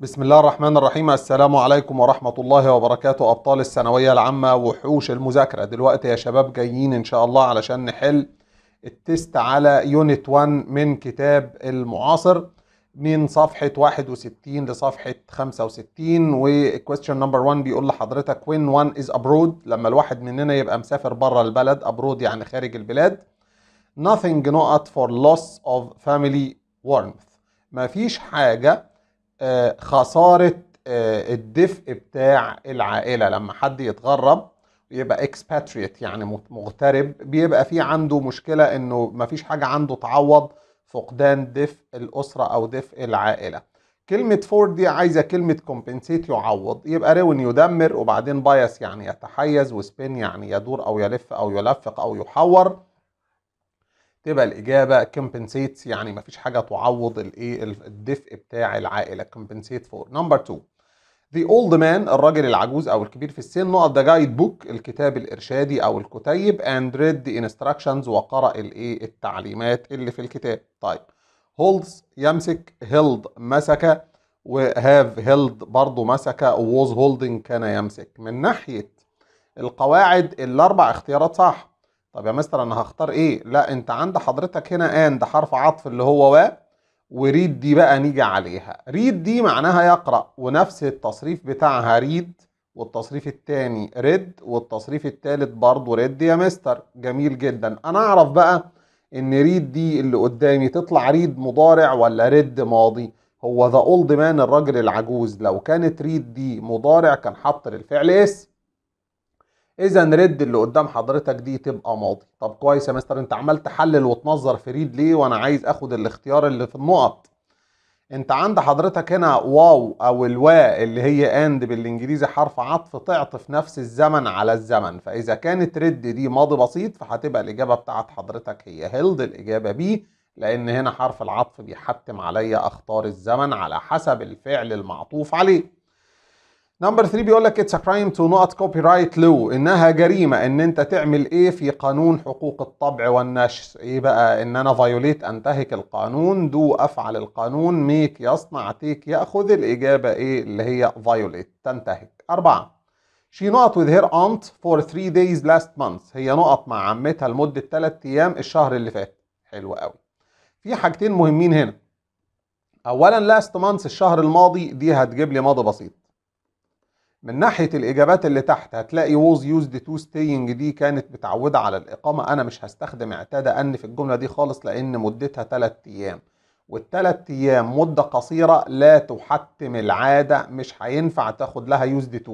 بسم الله الرحمن الرحيم السلام عليكم ورحمة الله وبركاته أبطال الثانوية العامة وحوش المذاكرة دلوقتي يا شباب جايين إن شاء الله علشان نحل التست على يونت 1 من كتاب المعاصر من صفحة 61 لصفحة 65 والكويستشن نمبر 1 بيقول لحضرتك when one is abroad لما الواحد مننا يبقى مسافر بره البلد abroad يعني خارج البلاد nothing not for loss of family warmth مفيش حاجة آه، خساره آه، الدفء بتاع العائله لما حد يتغرب يبقى اكسباتريت يعني مغترب بيبقى في عنده مشكله انه مفيش حاجه عنده تعوض فقدان دفء الاسره او دفء العائله كلمة فور دي عايزة كلمة كومبنسيت يعوض يبقى ريون يدمر وبعدين بايس يعني يتحيز وسبين يعني يدور أو يلف أو يلفق أو يحور تبقى الإجابة كومبنسيت يعني مفيش حاجة تعوض الإيه الدفء بتاع العائلة كومبنسيت فور نمبر 2 ذا اولد مان الراجل العجوز أو الكبير في السن نقط ذا جايد بوك الكتاب الإرشادي أو الكتيب اند ريد انستراكشنز وقرأ الإيه التعليمات اللي في الكتاب طيب هولدز يمسك هيلد مسك وهاف هيلد برضه مسك ووز هولدنج كان يمسك من ناحية القواعد الأربع اختيارات صح طب يا مستر انا هختار ايه لا انت عند حضرتك هنا ان ده حرف عطف اللي هو و وريد دي بقى نيجي عليها ريد دي معناها يقرأ ونفس التصريف بتاعها ريد والتصريف الثاني ريد والتصريف الثالث برضه ريد يا مستر جميل جدا انا اعرف بقى ان ريد دي اللي قدامي تطلع ريد مضارع ولا ريد ماضي هو ذا اولد مان الراجل العجوز لو كانت ريد دي مضارع كان حط للفعل اسم اذا ريد اللي قدام حضرتك دي تبقى ماضي طب كويس يا مستر انت عمال تحلل وتنظر في ريد ليه وانا عايز اخد الاختيار اللي في النقط انت عند حضرتك هنا واو او الوا اللي هي اند بالانجليزي حرف عطف تعطف نفس الزمن على الزمن فاذا كانت ريد دي ماضي بسيط فهتبقى الاجابه بتاعت حضرتك هي هيلد الاجابه بي لان هنا حرف العطف بيحتم عليا اختار الزمن على حسب الفعل المعطوف عليه نمبر 3 بيقول لك اتس كرايم تو نوت كوبي رايت لو انها جريمه ان انت تعمل ايه في قانون حقوق الطبع والنشر ايه بقى ان انا فايوليت انتهك القانون دو افعل القانون ميك يصنع تيك ياخذ الاجابه ايه اللي هي فايوليت تنتهك أربعة She نقط with her aunt for three days last month هي نقط مع عمتها لمده 3 ايام الشهر اللي فات حلو قوي في حاجتين مهمين هنا اولا last month الشهر الماضي دي هتجيب لي ماضي بسيط من ناحية الإجابات اللي تحت هتلاقي was used to staying دي كانت متعودة على الإقامة أنا مش هستخدم اعتاد أن في الجملة دي خالص لأن مدتها 3 أيام والثلاث أيام مدة قصيرة لا تحتم العادة مش هينفع تاخد لها used to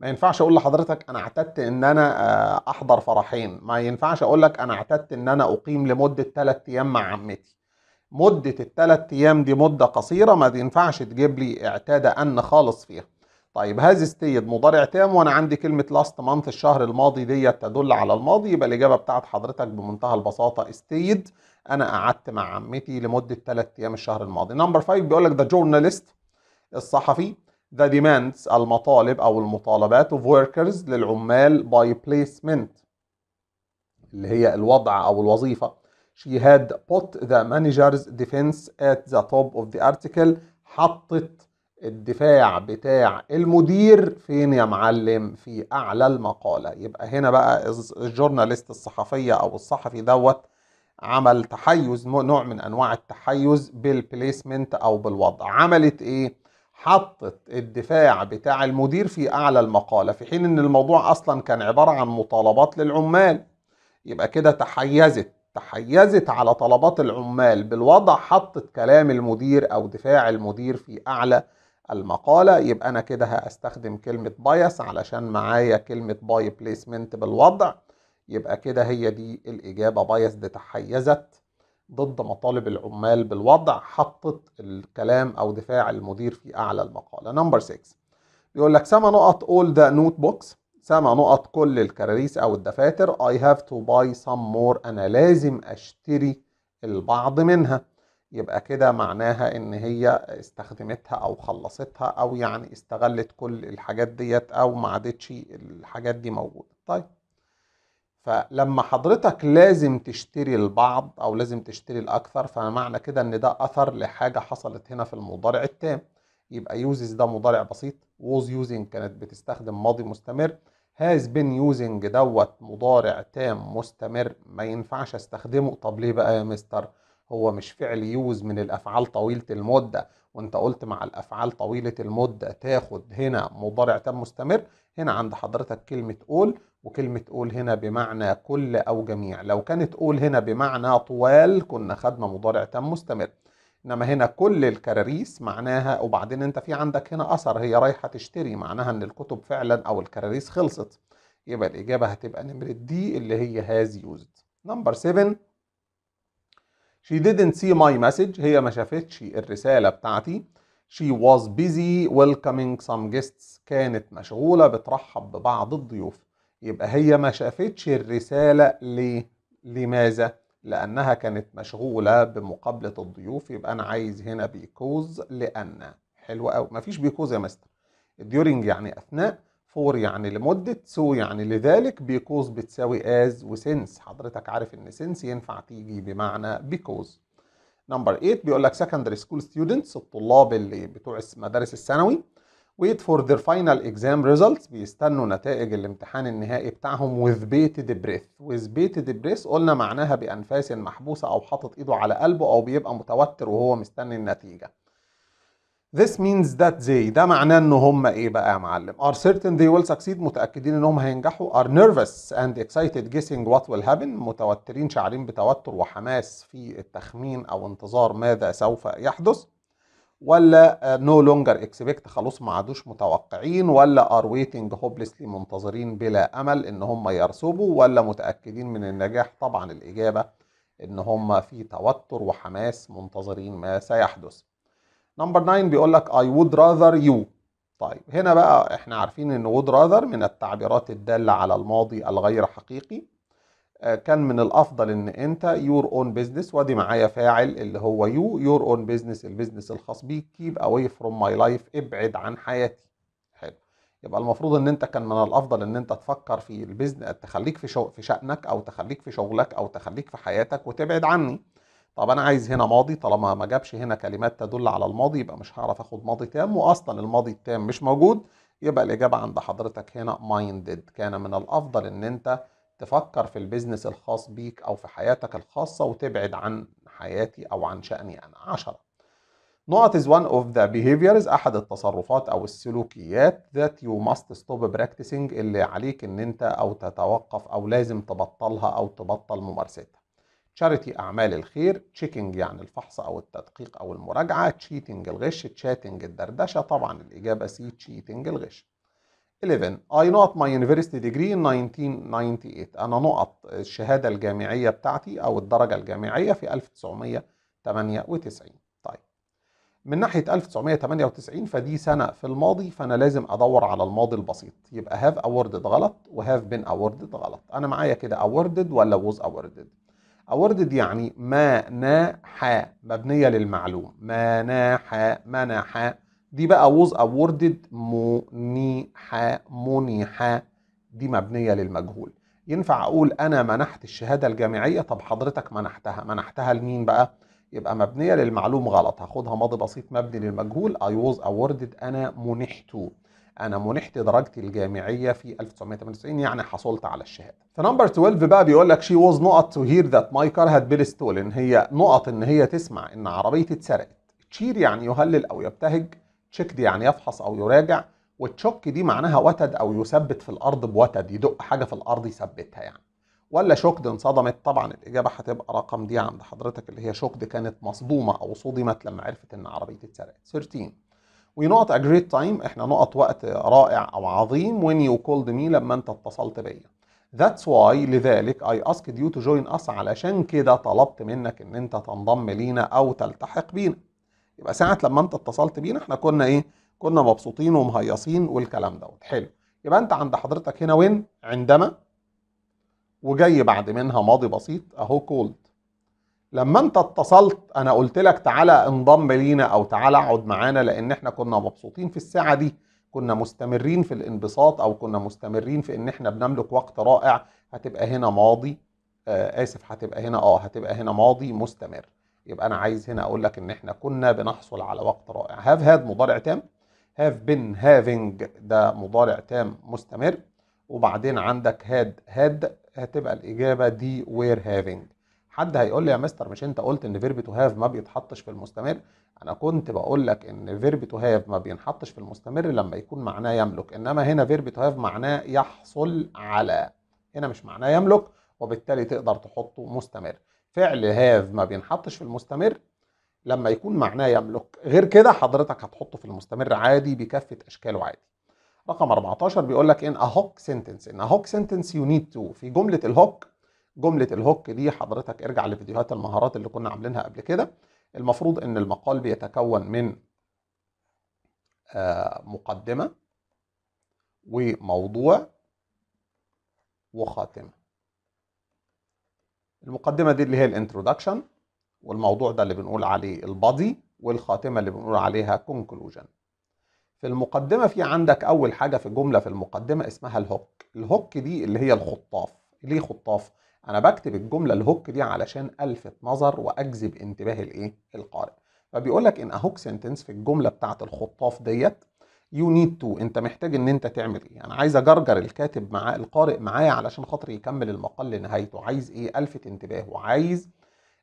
ما ينفعش أقول لحضرتك أنا اعتدت إن أنا آه، أحضر فرحين ما ينفعش أقول لك أنا اعتدت إن أنا أقيم لمدة 3 أيام مع عمتي مدة الثلاث أيام دي مدة قصيرة ما ينفعش تجيب لي اعتاد أن خالص فيها طيب هذا ستيد مضارع تام وانا عندي كلمه لاست مانث الشهر الماضي ديت تدل على الماضي يبقى الاجابه بتاعت حضرتك بمنتهى البساطه ستيد انا قعدت مع عمتي لمده 3 ايام الشهر الماضي نمبر 5 بيقول لك ذا جورناليست الصحفي ذا ديماندز المطالب او المطالبات اوف وركرز للعمال باي بليسمنت اللي هي الوضع او الوظيفه شي هاد بوت ذا مانجرز ديفنس ات ذا توب اوف ذا ارتكل حطت الدفاع بتاع المدير فين يا معلم في اعلى المقاله يبقى هنا بقى الجورناليست الصحفيه او الصحفي دوت عمل تحيز نوع من انواع التحيز بالبليسمنت او بالوضع عملت ايه حطت الدفاع بتاع المدير في اعلى المقاله في حين ان الموضوع اصلا كان عباره عن مطالبات للعمال يبقى كده تحيزت تحيزت على طلبات العمال بالوضع حطت كلام المدير او دفاع المدير في اعلى المقالة يبقى أنا كده هستخدم كلمة بايس علشان معايا كلمة باي بليسمنت بالوضع يبقى كده هي دي الإجابة بايس دي تحيزت ضد مطالب العمال بالوضع حطت الكلام أو دفاع المدير في أعلى المقالة نمبر 6 بيقول لك سما نقط all the notebooks سما نقط كل الكراريس أو الدفاتر I have to buy some more أنا لازم أشتري البعض منها يبقى كده معناها ان هي استخدمتها او خلصتها او يعني استغلت كل الحاجات ديت او ما عادتش الحاجات دي موجوده طيب فلما حضرتك لازم تشتري البعض او لازم تشتري الاكثر فمعنى كده ان ده اثر لحاجه حصلت هنا في المضارع التام يبقى يوزز ده مضارع بسيط ووز يوزنج كانت بتستخدم ماضي مستمر هاز بين يوزنج دوت مضارع تام مستمر ما ينفعش استخدمه طب ليه بقى يا مستر هو مش فعل يوز من الافعال طويله المده وانت قلت مع الافعال طويله المده تاخد هنا مضارع تام مستمر هنا عند حضرتك كلمه قول وكلمه قول هنا بمعنى كل او جميع لو كانت قول هنا بمعنى طوال كنا خدنا مضارع تام مستمر انما هنا كل الكراريس معناها وبعدين انت في عندك هنا اثر هي رايحه تشتري معناها ان الكتب فعلا او الكراريس خلصت يبقى الاجابه هتبقى نمره دي اللي هي هاز يوزد نمبر 7 She didn't see my message هي ما شافتش الرسالة بتاعتي She was busy welcoming some guests كانت مشغولة بترحب ببعض الضيوف يبقى هي ما شافتش الرسالة ليه؟ لماذا؟ لأنها كانت مشغولة بمقابلة الضيوف يبقى أنا عايز هنا بيكوز لأن حلوة أوي مفيش بيكوز يا مستر during يعني أثناء فور يعني لمدة سو يعني لذلك بيكوز بتساوي از وسنس حضرتك عارف ان سنس ينفع تيجي بمعنى بيكوز نمبر 8 بيقول لك secondary school students الطلاب اللي بتوع مدارس الثانوي wait for their final exam results بيستنوا نتائج الامتحان النهائي بتاعهم with bated breath with bated breath قلنا معناها بأنفاس محبوسة أو حاطط إيده على قلبه أو بيبقى متوتر وهو مستني النتيجة This means that they ده معناه ان هم ايه بقى يا معلم are certain they will succeed متاكدين ان هم هينجحوا are nervous and excited guessing what will happen متوترين شعرين بتوتر وحماس في التخمين او انتظار ماذا سوف يحدث ولا آه، no longer expect خلاص ما عادوش متوقعين ولا are waiting hopelessly منتظرين بلا امل ان هم يرسبوا ولا متاكدين من النجاح طبعا الاجابه ان هم في توتر وحماس منتظرين ما سيحدث نمبر 9 بيقول لك I would rather you طيب هنا بقى احنا عارفين ان would rather من التعبيرات الدالة على الماضي الغير حقيقي آه، كان من الافضل ان انت your own business وادي معايا فاعل اللي هو you your own business البيزنس الخاص بيك keep away from my life ابعد عن حياتي حلو يبقى المفروض ان انت كان من الافضل ان انت تفكر في البيزنس تخليك في شو في شأنك او تخليك في شغلك او تخليك في حياتك وتبعد عني طب انا عايز هنا ماضي طالما ما جابش هنا كلمات تدل على الماضي يبقى مش هعرف اخد ماضي تام واصلا الماضي التام مش موجود يبقى الاجابه عند حضرتك هنا مايندد كان من الافضل ان انت تفكر في البيزنس الخاص بيك او في حياتك الخاصه وتبعد عن حياتي او عن شاني انا 10 نقط is one of the behaviors أحد التصرفات أو السلوكيات that you must stop practicing اللي عليك إن أنت أو تتوقف أو لازم تبطلها أو تبطل ممارستها. تشاريتي أعمال الخير تشيكينج يعني الفحص أو التدقيق أو المراجعة تشيتنج الغش تشاتنج الدردشة طبعا الإجابة سي تشيتنج الغش 11 I not my university degree in 1998 أنا نقط الشهادة الجامعية بتاعتي أو الدرجة الجامعية في 1998 طيب من ناحية 1998 فدي سنة في الماضي فأنا لازم أدور على الماضي البسيط يبقى have awarded غلط و have been awarded غلط أنا معايا كده awarded ولا was awarded أوردد يعني ما ناحا مبنية للمعلوم ما ما مناح دي بقى ووز أوردد منيحا منيح دي مبنية للمجهول ينفع أقول أنا منحت الشهادة الجامعية طب حضرتك منحتها منحتها لمين بقى؟ يبقى مبنية للمعلوم غلط هاخدها ماضي بسيط مبني للمجهول I was awarded أنا منحت انا منحت درجتي الجامعيه في 1998 يعني حصلت على الشهاده فنمبر 12 بقى بيقول لك شي ووز نوت تو هير ذات ماي كار هاد بي ستولن هي نقط ان هي تسمع ان عربيتي اتسرقت تشير يعني يهلل او يبتهج دي يعني يفحص او يراجع وتشوك دي معناها وتد او يثبت في الارض بوتد يدق حاجه في الارض يثبتها يعني ولا شوكد انصدمت طبعا الاجابه هتبقى رقم دي عند حضرتك اللي هي شوكد كانت مصدومه او صدمت لما عرفت ان عربيتي اتسرقت 13 وي نوت ا جريت تايم احنا نقط وقت رائع او عظيم when you called me لما انت اتصلت بيا That's why لذلك I asked you to join us علشان كده طلبت منك ان انت تنضم لينا او تلتحق بينا يبقى ساعة لما انت اتصلت بينا احنا كنا ايه كنا مبسوطين ومهيصين والكلام دوت حلو يبقى انت عند حضرتك هنا وين عندما وجاي بعد منها ماضي بسيط اهو كولد لما انت اتصلت انا قلت لك تعالى انضم لينا او تعالى اقعد معانا لان احنا كنا مبسوطين في الساعه دي كنا مستمرين في الانبساط او كنا مستمرين في ان احنا بنملك وقت رائع هتبقى هنا ماضي آه اسف هتبقى هنا اه هتبقى هنا ماضي مستمر يبقى انا عايز هنا اقول لك ان احنا كنا بنحصل على وقت رائع هاف هاد مضارع تام هاف بين هافينج ده مضارع تام مستمر وبعدين عندك هاد هاد هتبقى الاجابه دي وير هافينج حد هيقول لي يا مستر مش انت قلت ان فيرب تو هاف ما بيتحطش في المستمر انا كنت بقول لك ان فيرب تو هاف ما بينحطش في المستمر لما يكون معناه يملك انما هنا فيرب تو هاف معناه يحصل على هنا مش معناه يملك وبالتالي تقدر تحطه مستمر فعل هاف ما بينحطش في المستمر لما يكون معناه يملك غير كده حضرتك هتحطه في المستمر عادي بكافه اشكاله عادي رقم 14 بيقول لك ان أهوك سنتنس ان أهوك سنتنس يو نيد تو في جمله الهوك جمله الهوك دي حضرتك ارجع لفيديوهات المهارات اللي كنا عاملينها قبل كده المفروض ان المقال بيتكون من آه، مقدمه وموضوع وخاتمه المقدمه دي اللي هي الانترودكشن والموضوع ده اللي بنقول عليه البادي والخاتمه اللي بنقول عليها كونكلوجن في المقدمه في عندك اول حاجه في جمله في المقدمه اسمها الهوك الهوك دي اللي هي الخطاف ليه خطاف انا بكتب الجمله الهوك دي علشان الفت نظر واجذب انتباه الايه القارئ فبيقول لك ان اهوك سنتنس في الجمله بتاعه الخطاف ديت يو نيد تو انت محتاج ان انت تعمل ايه انا يعني عايز اجرجر الكاتب مع القارئ معايا علشان خاطر يكمل المقال لنهايته عايز ايه الفت انتباهه عايز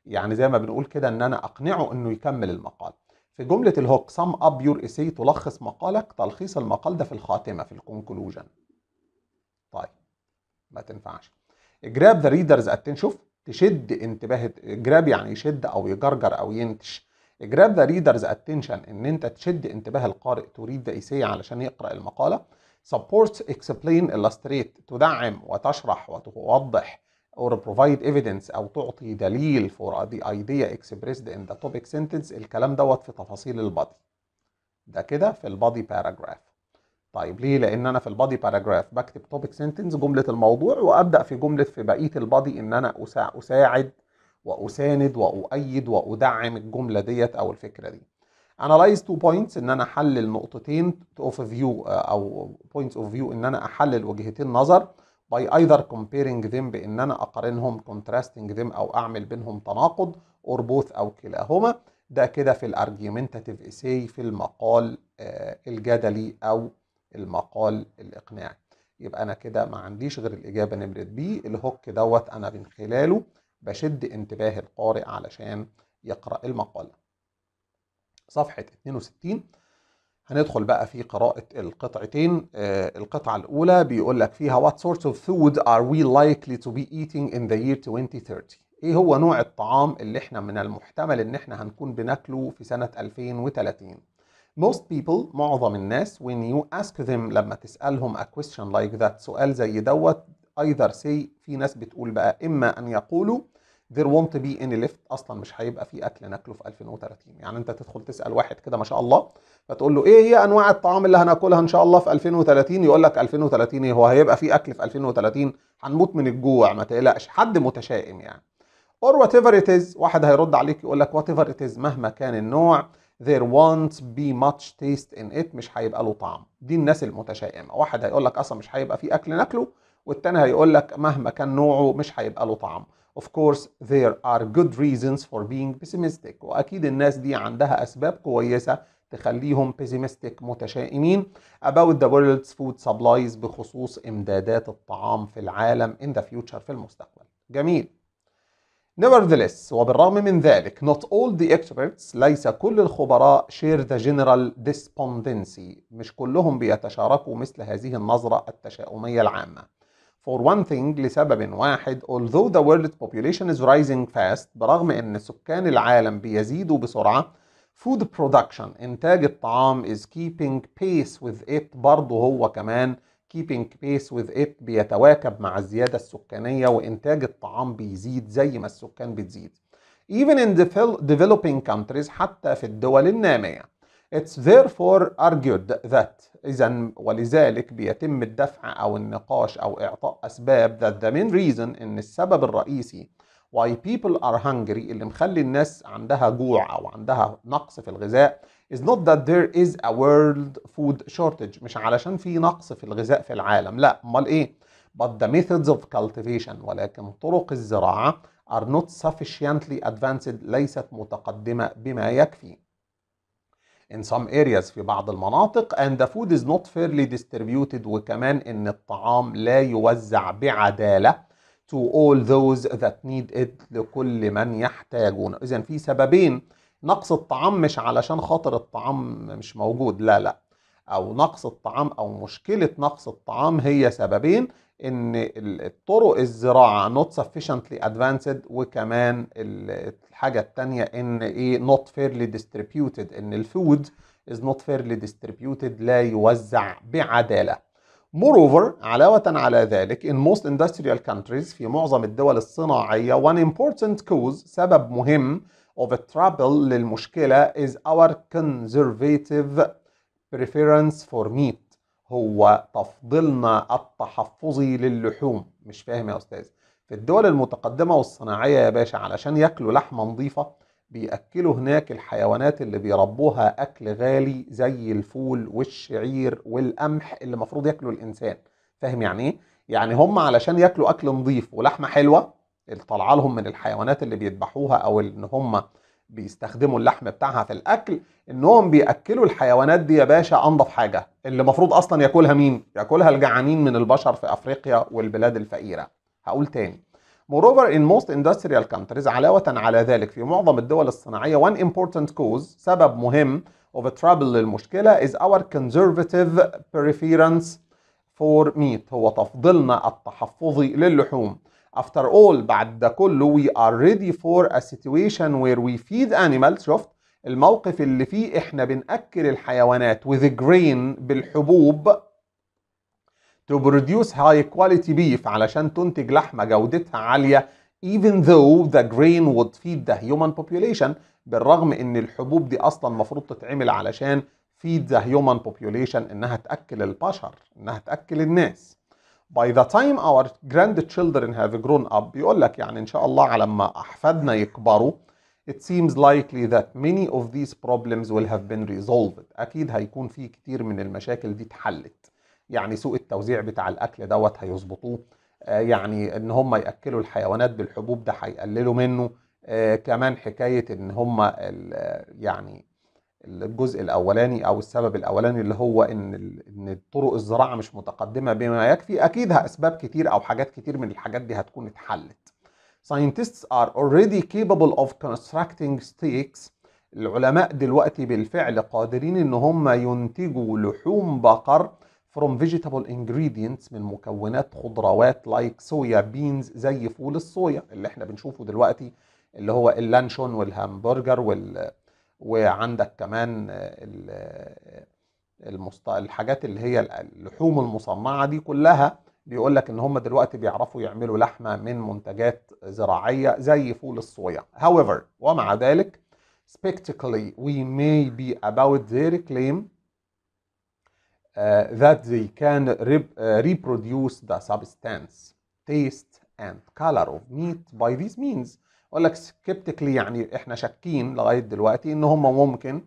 يعني زي ما بنقول كده ان انا اقنعه انه يكمل المقال في جمله الهوك سم اب يور اسي تلخص مقالك تلخيص المقال ده في الخاتمه في الكونكلوجن طيب ما تنفعش جراب ذا ريدرز اتنشن تشد انتباه جراب يعني يشد او يجرجر او ينتش جراب ذا ريدرز اتنشن ان انت تشد انتباه القارئ تريد رئيسيه علشان يقرا المقاله supports explain illustrate تدعم وتشرح وتوضح or provide evidence او تعطي دليل for the idea expressed in the topic sentence الكلام دوت في تفاصيل البادي ده كده في البادي باراجراف طيب ليه؟ لان انا في البادي باراجراف بكتب توبيك سنتنس جمله الموضوع وابدا في جمله في بقيه البادي ان انا اساعد واساند واؤيد وادعم الجمله ديت او الفكره دي. أناليز تو بوينتس ان انا احلل نقطتين اوف آه، فيو او بوينتس اوف فيو ان انا احلل وجهتين نظر باي ايذر كومبيرينج ذيم بان انا اقارنهم كونتراستينج ذيم او اعمل بينهم تناقض اور بوث او كلاهما ده كده في الارجيومنتاتيف اساي في المقال آه، الجدلي او المقال الاقناعي يبقى انا كده ما عنديش غير الاجابه نمره بي الهوك دوت انا من خلاله بشد انتباه القارئ علشان يقرا المقال صفحه 62 هندخل بقى في قراءة القطعتين آه القطعة الأولى بيقول لك فيها What sorts of food are we likely to be eating in the year 2030 إيه هو نوع الطعام اللي إحنا من المحتمل إن إحنا هنكون بناكله في سنة 2030 Most people معظم الناس when you ask them لما تسألهم a question like that سؤال زي دوت either say في ناس بتقول بقى إما أن يقولوا there won't be any lift أصلا مش هيبقى في أكل ناكله في 2030 يعني أنت تدخل تسأل واحد كده ما شاء الله فتقول له إيه هي أنواع الطعام اللي هناكلها إن شاء الله في 2030 يقول لك 2030 إيه هو هيبقى في أكل في 2030 هنموت من الجوع ما تقلقش حد متشائم يعني or whatever it is واحد هيرد عليك يقول لك whatever it is مهما كان النوع there won't be much taste in it مش هيبقى له طعم دي الناس المتشائمه واحد هيقول لك اصلا مش هيبقى فيه اكل ناكله والتاني هيقول لك مهما كان نوعه مش هيبقى له طعم of course there are good reasons for being pessimistic واكيد الناس دي عندها اسباب كويسه تخليهم pessimistic متشائمين about the world's food supplies بخصوص امدادات الطعام في العالم in the future في المستقبل جميل Nevertheless, وبالرغم من ذلك, not all the experts, ليس كل الخبراء share the general despondency, مش كلهم بيتشاركوا مثل هذه النظرة التشاؤمية العامة. For one thing, لسبب واحد, although the world population is rising fast, برغم أن سكان العالم بيزيدوا بسرعة, food production, إنتاج الطعام is keeping pace with it, برضه هو كمان keeping pace with it بيتواكب مع الزيادة السكانية وإنتاج الطعام بيزيد زي ما السكان بتزيد even in developing countries حتى في الدول النامية It's therefore argued that إذا ولذلك بيتم الدفع أو النقاش أو إعطاء أسباب that the main reason إن السبب الرئيسي why people are hungry اللي مخلي الناس عندها جوع أو عندها نقص في الغذاء is not that there is a world food shortage مش علشان في نقص في الغذاء في العالم لا امال ايه but the methods of cultivation ولكن طرق الزراعة are not sufficiently advanced ليست متقدمة بما يكفي in some areas في بعض المناطق and the food is not fairly distributed وكمان ان الطعام لا يوزع بعدالة to all those that need it لكل من يحتاجونه اذا في سببين نقص الطعام مش علشان خاطر الطعام مش موجود لا لا او نقص الطعام او مشكله نقص الطعام هي سببين ان الطرق الزراعه not sufficiently advanced وكمان الحاجه الثانيه ان ايه not fairly distributed ان الفود is not fairly distributed لا يوزع بعداله Moreover, علاوة على ذلك, in most industrial countries, في معظم الدول الصناعية, one important cause, سبب مهم of a trouble للمشكلة is our conservative preference for meat هو تفضيلنا التحفظي للحوم مش فاهم يا أستاذ في الدول المتقدمة والصناعية يا باشا علشان ياكلوا لحمة نظيفة بيأكلوا هناك الحيوانات اللي بيربوها أكل غالي زي الفول والشعير والقمح اللي المفروض ياكله الإنسان فاهم يعني إيه؟ يعني هم علشان ياكلوا أكل نظيف ولحمة حلوة طالعه لهم من الحيوانات اللي بيذبحوها او ان هم بيستخدموا اللحم بتاعها في الاكل انهم بياكلوا الحيوانات دي يا باشا انضف حاجه اللي المفروض اصلا ياكلها مين ياكلها الجعانين من البشر في افريقيا والبلاد الفقيره هقول تاني Moreover, in most industrial countries, علاوة على ذلك في معظم الدول الصناعية, one important cause, سبب مهم of a trouble للمشكلة is our conservative preference for meat. هو تفضيلنا التحفظي للحوم. after all بعد ده كله we are ready for a situation where we feed animals شفت الموقف اللي فيه احنا بنأكل الحيوانات with grain بالحبوب to produce high quality beef علشان تنتج لحمة جودتها عالية even though the grain would feed the human population بالرغم ان الحبوب دي اصلا المفروض تتعمل علشان feed the human population انها تأكل البشر انها تأكل الناس by the time our grandchildren have grown up بيقول لك يعني إن شاء الله على ما أحفادنا يكبروا it seems likely that many of these problems will have been resolved أكيد هيكون في كتير من المشاكل دي اتحلت يعني سوء التوزيع بتاع الأكل دوت هيظبطوه آه، يعني ان هم ياكلوا الحيوانات بالحبوب ده هيقللوا منه آه كمان حكايه ان هم يعني الجزء الاولاني او السبب الاولاني اللي هو ان ان طرق الزراعه مش متقدمه بما يكفي اكيد اسباب كتير او حاجات كتير من الحاجات دي هتكون اتحلت scientists are already capable of constructing steaks العلماء دلوقتي بالفعل قادرين ان هم ينتجوا لحوم بقر from vegetable ingredients من مكونات خضروات like صويا بينز زي فول الصويا اللي احنا بنشوفه دلوقتي اللي هو اللانشون والهامبرجر وال وعندك كمان المست... الحاجات اللي هي اللحوم المصنعه دي كلها بيقول لك ان هم دلوقتي بيعرفوا يعملوا لحمه من منتجات زراعيه زي فول الصويا. However ومع ذلك spectacularly we may be about their claim uh, that they can uh, reproduce the substance, taste and color of meat by these means. اقول لك سكبتكلي يعني احنا شاكين لغايه دلوقتي ان هم ممكن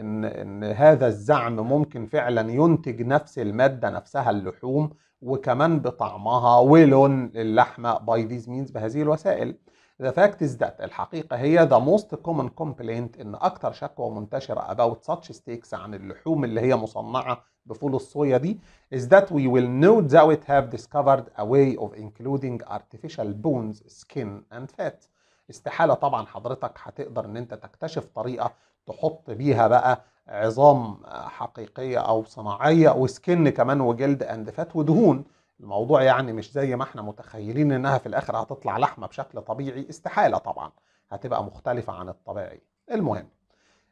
ان ان هذا الزعم ممكن فعلا ينتج نفس الماده نفسها اللحوم وكمان بطعمها ولون اللحمه باي ذيز مينز بهذه الوسائل. The fact is that الحقيقة هي the most common complaint إن أكتر شكوى منتشرة about such steaks عن اللحوم اللي هي مصنعة بفول الصويا دي is that we will no doubt have discovered a way of including artificial bones, skin and fat. استحالة طبعا حضرتك هتقدر ان انت تكتشف طريقة تحط بيها بقى عظام حقيقية او صناعية وسكن كمان وجلد اندفات ودهون الموضوع يعني مش زي ما احنا متخيلين انها في الاخر هتطلع لحمة بشكل طبيعي استحالة طبعا هتبقى مختلفة عن الطبيعي المهم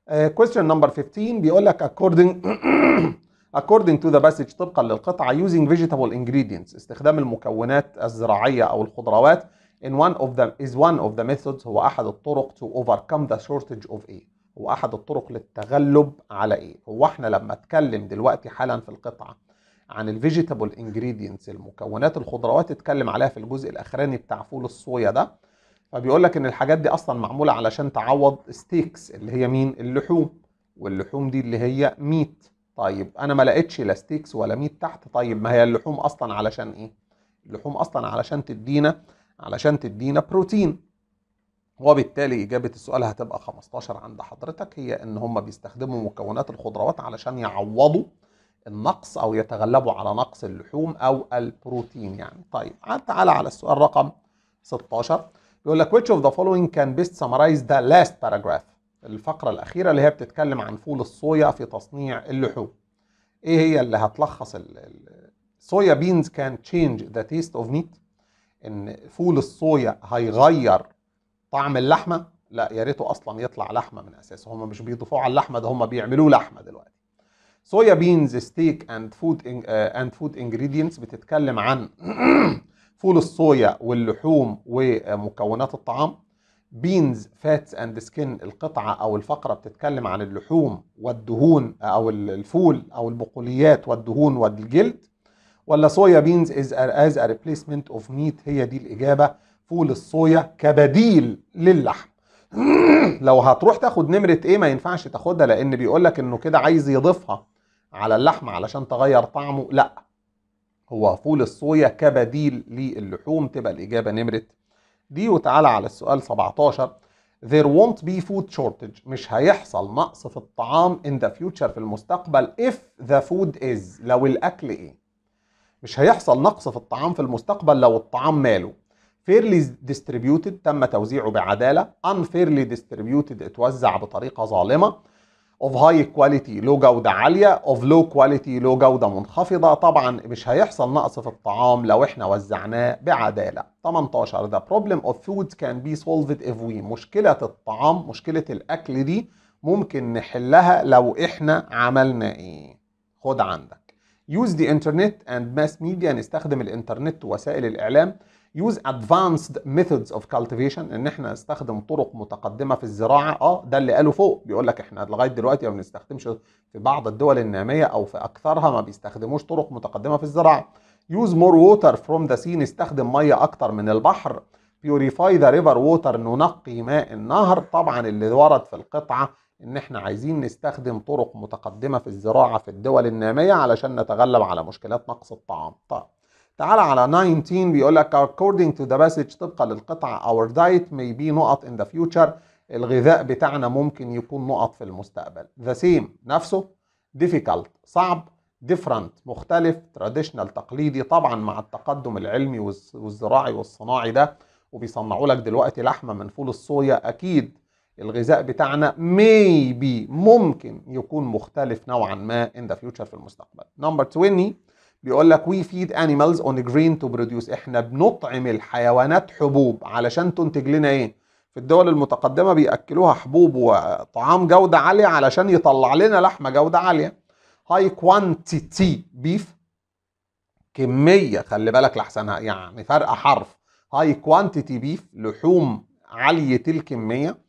آه، question number 15 بيقول لك according according to the passage طبقا للقطعة using vegetable ingredients استخدام المكونات الزراعية أو الخضروات in one of them is one of the methods هو أحد الطرق to overcome the shortage of A هو أحد الطرق للتغلب على A هو احنا لما اتكلم دلوقتي حالا في القطعة عن ال vegetable ingredients المكونات الخضروات اتكلم عليها في الجزء الاخراني بتاع فول الصويا ده فبيقول لك ان الحاجات دي اصلا معموله علشان تعوض ستيكس اللي هي مين اللحوم واللحوم دي اللي هي ميت طيب انا ما لقيتش لا ستيكس ولا ميت تحت طيب ما هي اللحوم اصلا علشان ايه اللحوم اصلا علشان تدينا علشان تدينا بروتين وبالتالي إجابة السؤال هتبقى 15 عند حضرتك هي إن هم بيستخدموا مكونات الخضروات علشان يعوضوا النقص أو يتغلبوا على نقص اللحوم أو البروتين يعني طيب تعالى على السؤال رقم 16 بيقول لك which of the following can best summarize the last paragraph الفقرة الأخيرة اللي هي بتتكلم عن فول الصويا في تصنيع اللحوم إيه هي اللي هتلخص الصويا بينز can change the taste of meat ان فول الصويا هيغير طعم اللحمه لا يا ريته اصلا يطلع لحمه من اساسه هم مش بيضيفوه على اللحمه ده هم بيعملوه لحمه دلوقتي صويا بينز ستيك اند فود اند فود انجريدينتس بتتكلم عن فول الصويا واللحوم ومكونات الطعام بينز فاتس اند سكن القطعه او الفقره بتتكلم عن اللحوم والدهون او الفول او البقوليات والدهون والجلد ولا صويا بينز از از ا ريبليسمنت اوف ميت هي دي الاجابه فول الصويا كبديل للحم لو هتروح تاخد نمره ايه ما ينفعش تاخدها لان بيقول لك انه كده عايز يضيفها على اللحم علشان تغير طعمه لا هو فول الصويا كبديل للحوم تبقى الاجابه نمره دي وتعالى على السؤال 17 there won't be food shortage مش هيحصل نقص في الطعام in the future في المستقبل if the food is لو الاكل ايه مش هيحصل نقص في الطعام في المستقبل لو الطعام ماله fairly distributed تم توزيعه بعدالة unfairly distributed اتوزع بطريقة ظالمة of high quality low جودة عالية of low quality low جودة منخفضة طبعا مش هيحصل نقص في الطعام لو احنا وزعناه بعدالة 18 the problem of foods can be solved if we مشكلة الطعام مشكلة الأكل دي ممكن نحلها لو احنا عملنا ايه خد عندك use the internet and mass media نستخدم الانترنت ووسائل الاعلام use advanced methods of cultivation ان احنا نستخدم طرق متقدمه في الزراعه اه ده اللي قاله فوق بيقول لك احنا لغايه دلوقتي ما بنستخدمش في بعض الدول الناميه او في اكثرها ما بيستخدموش طرق متقدمه في الزراعه use more water from the sea نستخدم ميه اكتر من البحر purify the river water ننقي ماء النهر طبعا اللي ورد في القطعه ان احنا عايزين نستخدم طرق متقدمه في الزراعه في الدول الناميه علشان نتغلب على مشكلات نقص الطعام طيب تعال على 19 بيقول لك according to the passage طبقا للقطعه our diet may be نقط in the future الغذاء بتاعنا ممكن يكون نقط في المستقبل the same نفسه difficult صعب different مختلف traditional تقليدي طبعا مع التقدم العلمي والزراعي والصناعي ده وبيصنعوا لك دلوقتي لحمه من فول الصويا اكيد الغذاء بتاعنا maybe ممكن يكون مختلف نوعا ما in the future في المستقبل. نمبر 20 بيقول لك we feed animals on green to produce احنا بنطعم الحيوانات حبوب علشان تنتج لنا ايه؟ في الدول المتقدمه بياكلوها حبوب وطعام جوده عاليه علشان يطلع لنا لحمه جوده عاليه. هاي كوانتيتي بيف كميه خلي بالك لاحسنها يعني فرق حرف هاي كوانتيتي بيف لحوم عاليه الكميه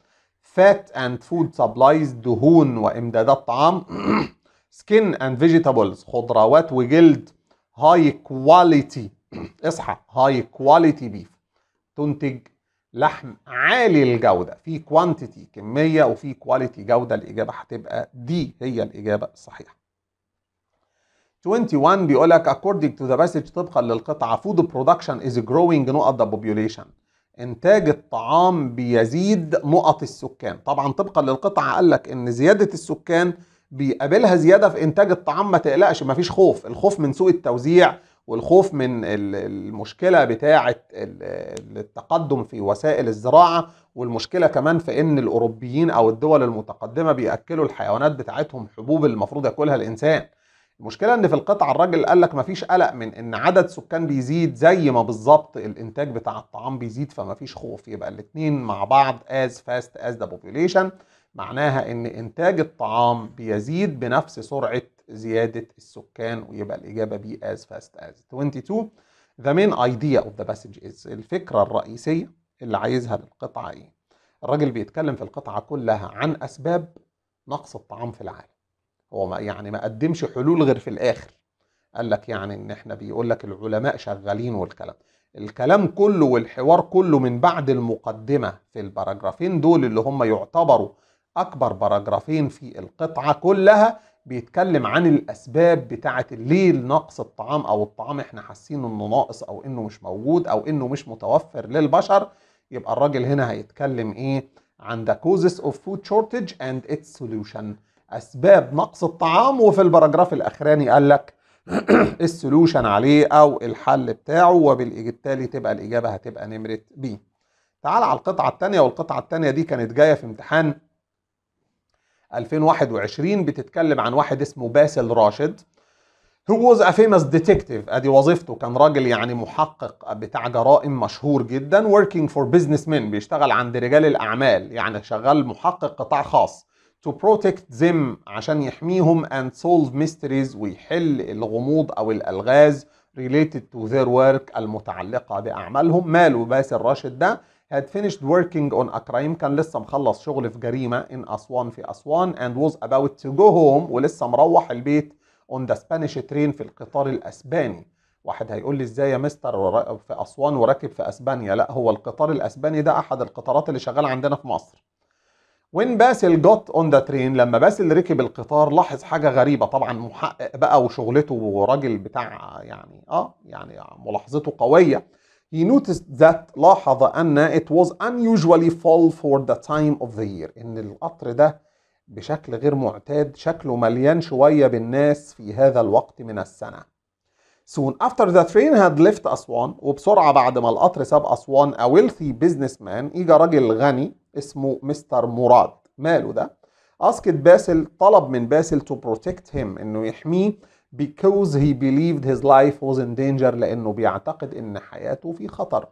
fat and food supplies دهون وامدادات طعام skin and vegetables خضروات وجلد high quality اصحى high quality beef تنتج لحم عالي الجوده في كوانتيتي كميه وفي كواليتي جوده الاجابه هتبقى دي هي الاجابه الصحيحه 21 بيقول لك according to the passage طبقا للقطعه food production is growing not the population انتاج الطعام بيزيد نقط السكان طبعا طبقا للقطعه قال لك ان زياده السكان بيقابلها زياده في انتاج الطعام ما تقلقش ما فيش خوف الخوف من سوء التوزيع والخوف من المشكله بتاعه التقدم في وسائل الزراعه والمشكله كمان في ان الاوروبيين او الدول المتقدمه بياكلوا الحيوانات بتاعتهم حبوب المفروض ياكلها الانسان المشكله ان في القطعه الراجل قال لك مفيش قلق من ان عدد سكان بيزيد زي ما بالظبط الانتاج بتاع الطعام بيزيد فمفيش خوف يبقى الاثنين مع بعض از فاست از ذا population معناها ان انتاج الطعام بيزيد بنفس سرعه زياده السكان ويبقى الاجابه بي as fast as 22 the main idea of the passage is الفكره الرئيسيه اللي عايزها للقطعه ايه الراجل بيتكلم في القطعه كلها عن اسباب نقص الطعام في العالم هو ما يعني ما قدمش حلول غير في الاخر قال لك يعني ان احنا بيقول لك العلماء شغالين والكلام الكلام كله والحوار كله من بعد المقدمه في البراجرافين دول اللي هم يعتبروا اكبر باراجرافين في القطعه كلها بيتكلم عن الاسباب بتاعه الليل نقص الطعام او الطعام احنا حاسين انه ناقص او انه مش موجود او انه مش متوفر للبشر يبقى الراجل هنا هيتكلم ايه عن the causes of food shortage and its solution اسباب نقص الطعام وفي البراجراف الاخراني قال لك السولوشن عليه او الحل بتاعه وبالتالي تبقى الاجابه هتبقى نمره بي تعال على القطعه الثانيه والقطعه الثانيه دي كانت جايه في امتحان 2021 بتتكلم عن واحد اسمه باسل راشد هو واز ا فيمس ديتكتيف ادي وظيفته كان راجل يعني محقق بتاع جرائم مشهور جدا وركينج فور بيزنس مان بيشتغل عند رجال الاعمال يعني شغال محقق قطاع خاص to protect them عشان يحميهم and solve mysteries ويحل الغموض أو الألغاز related to their work المتعلقة بأعمالهم ماله باسل راشد ده had finished working on a crime كان لسه مخلص شغل في جريمة in أسوان في أسوان and was about to go home ولسه مروح البيت on the Spanish train في القطار الأسباني واحد هيقول لي ازاي يا مستر في أسوان وراكب في أسبانيا لا هو القطار الأسباني ده أحد القطارات اللي شغال عندنا في مصر وين باسل جوت اون ذا ترين لما باسل ركب القطار لاحظ حاجه غريبه طبعا محقق بقى وشغلته وراجل بتاع يعني اه يعني ملاحظته قويه he noticed that لاحظ ان it was unusually full for the time of the year ان القطر ده بشكل غير معتاد شكله مليان شويه بالناس في هذا الوقت من السنه soon after the train had left Aswan وبسرعه بعد ما القطر ساب أسوان a wealthy businessman اجى راجل غني اسمه مستر مراد ماله ده اسكت باسل طلب من باسل تو بروتكت هيم انه يحميه because he believed his life was in danger لانه بيعتقد ان حياته في خطر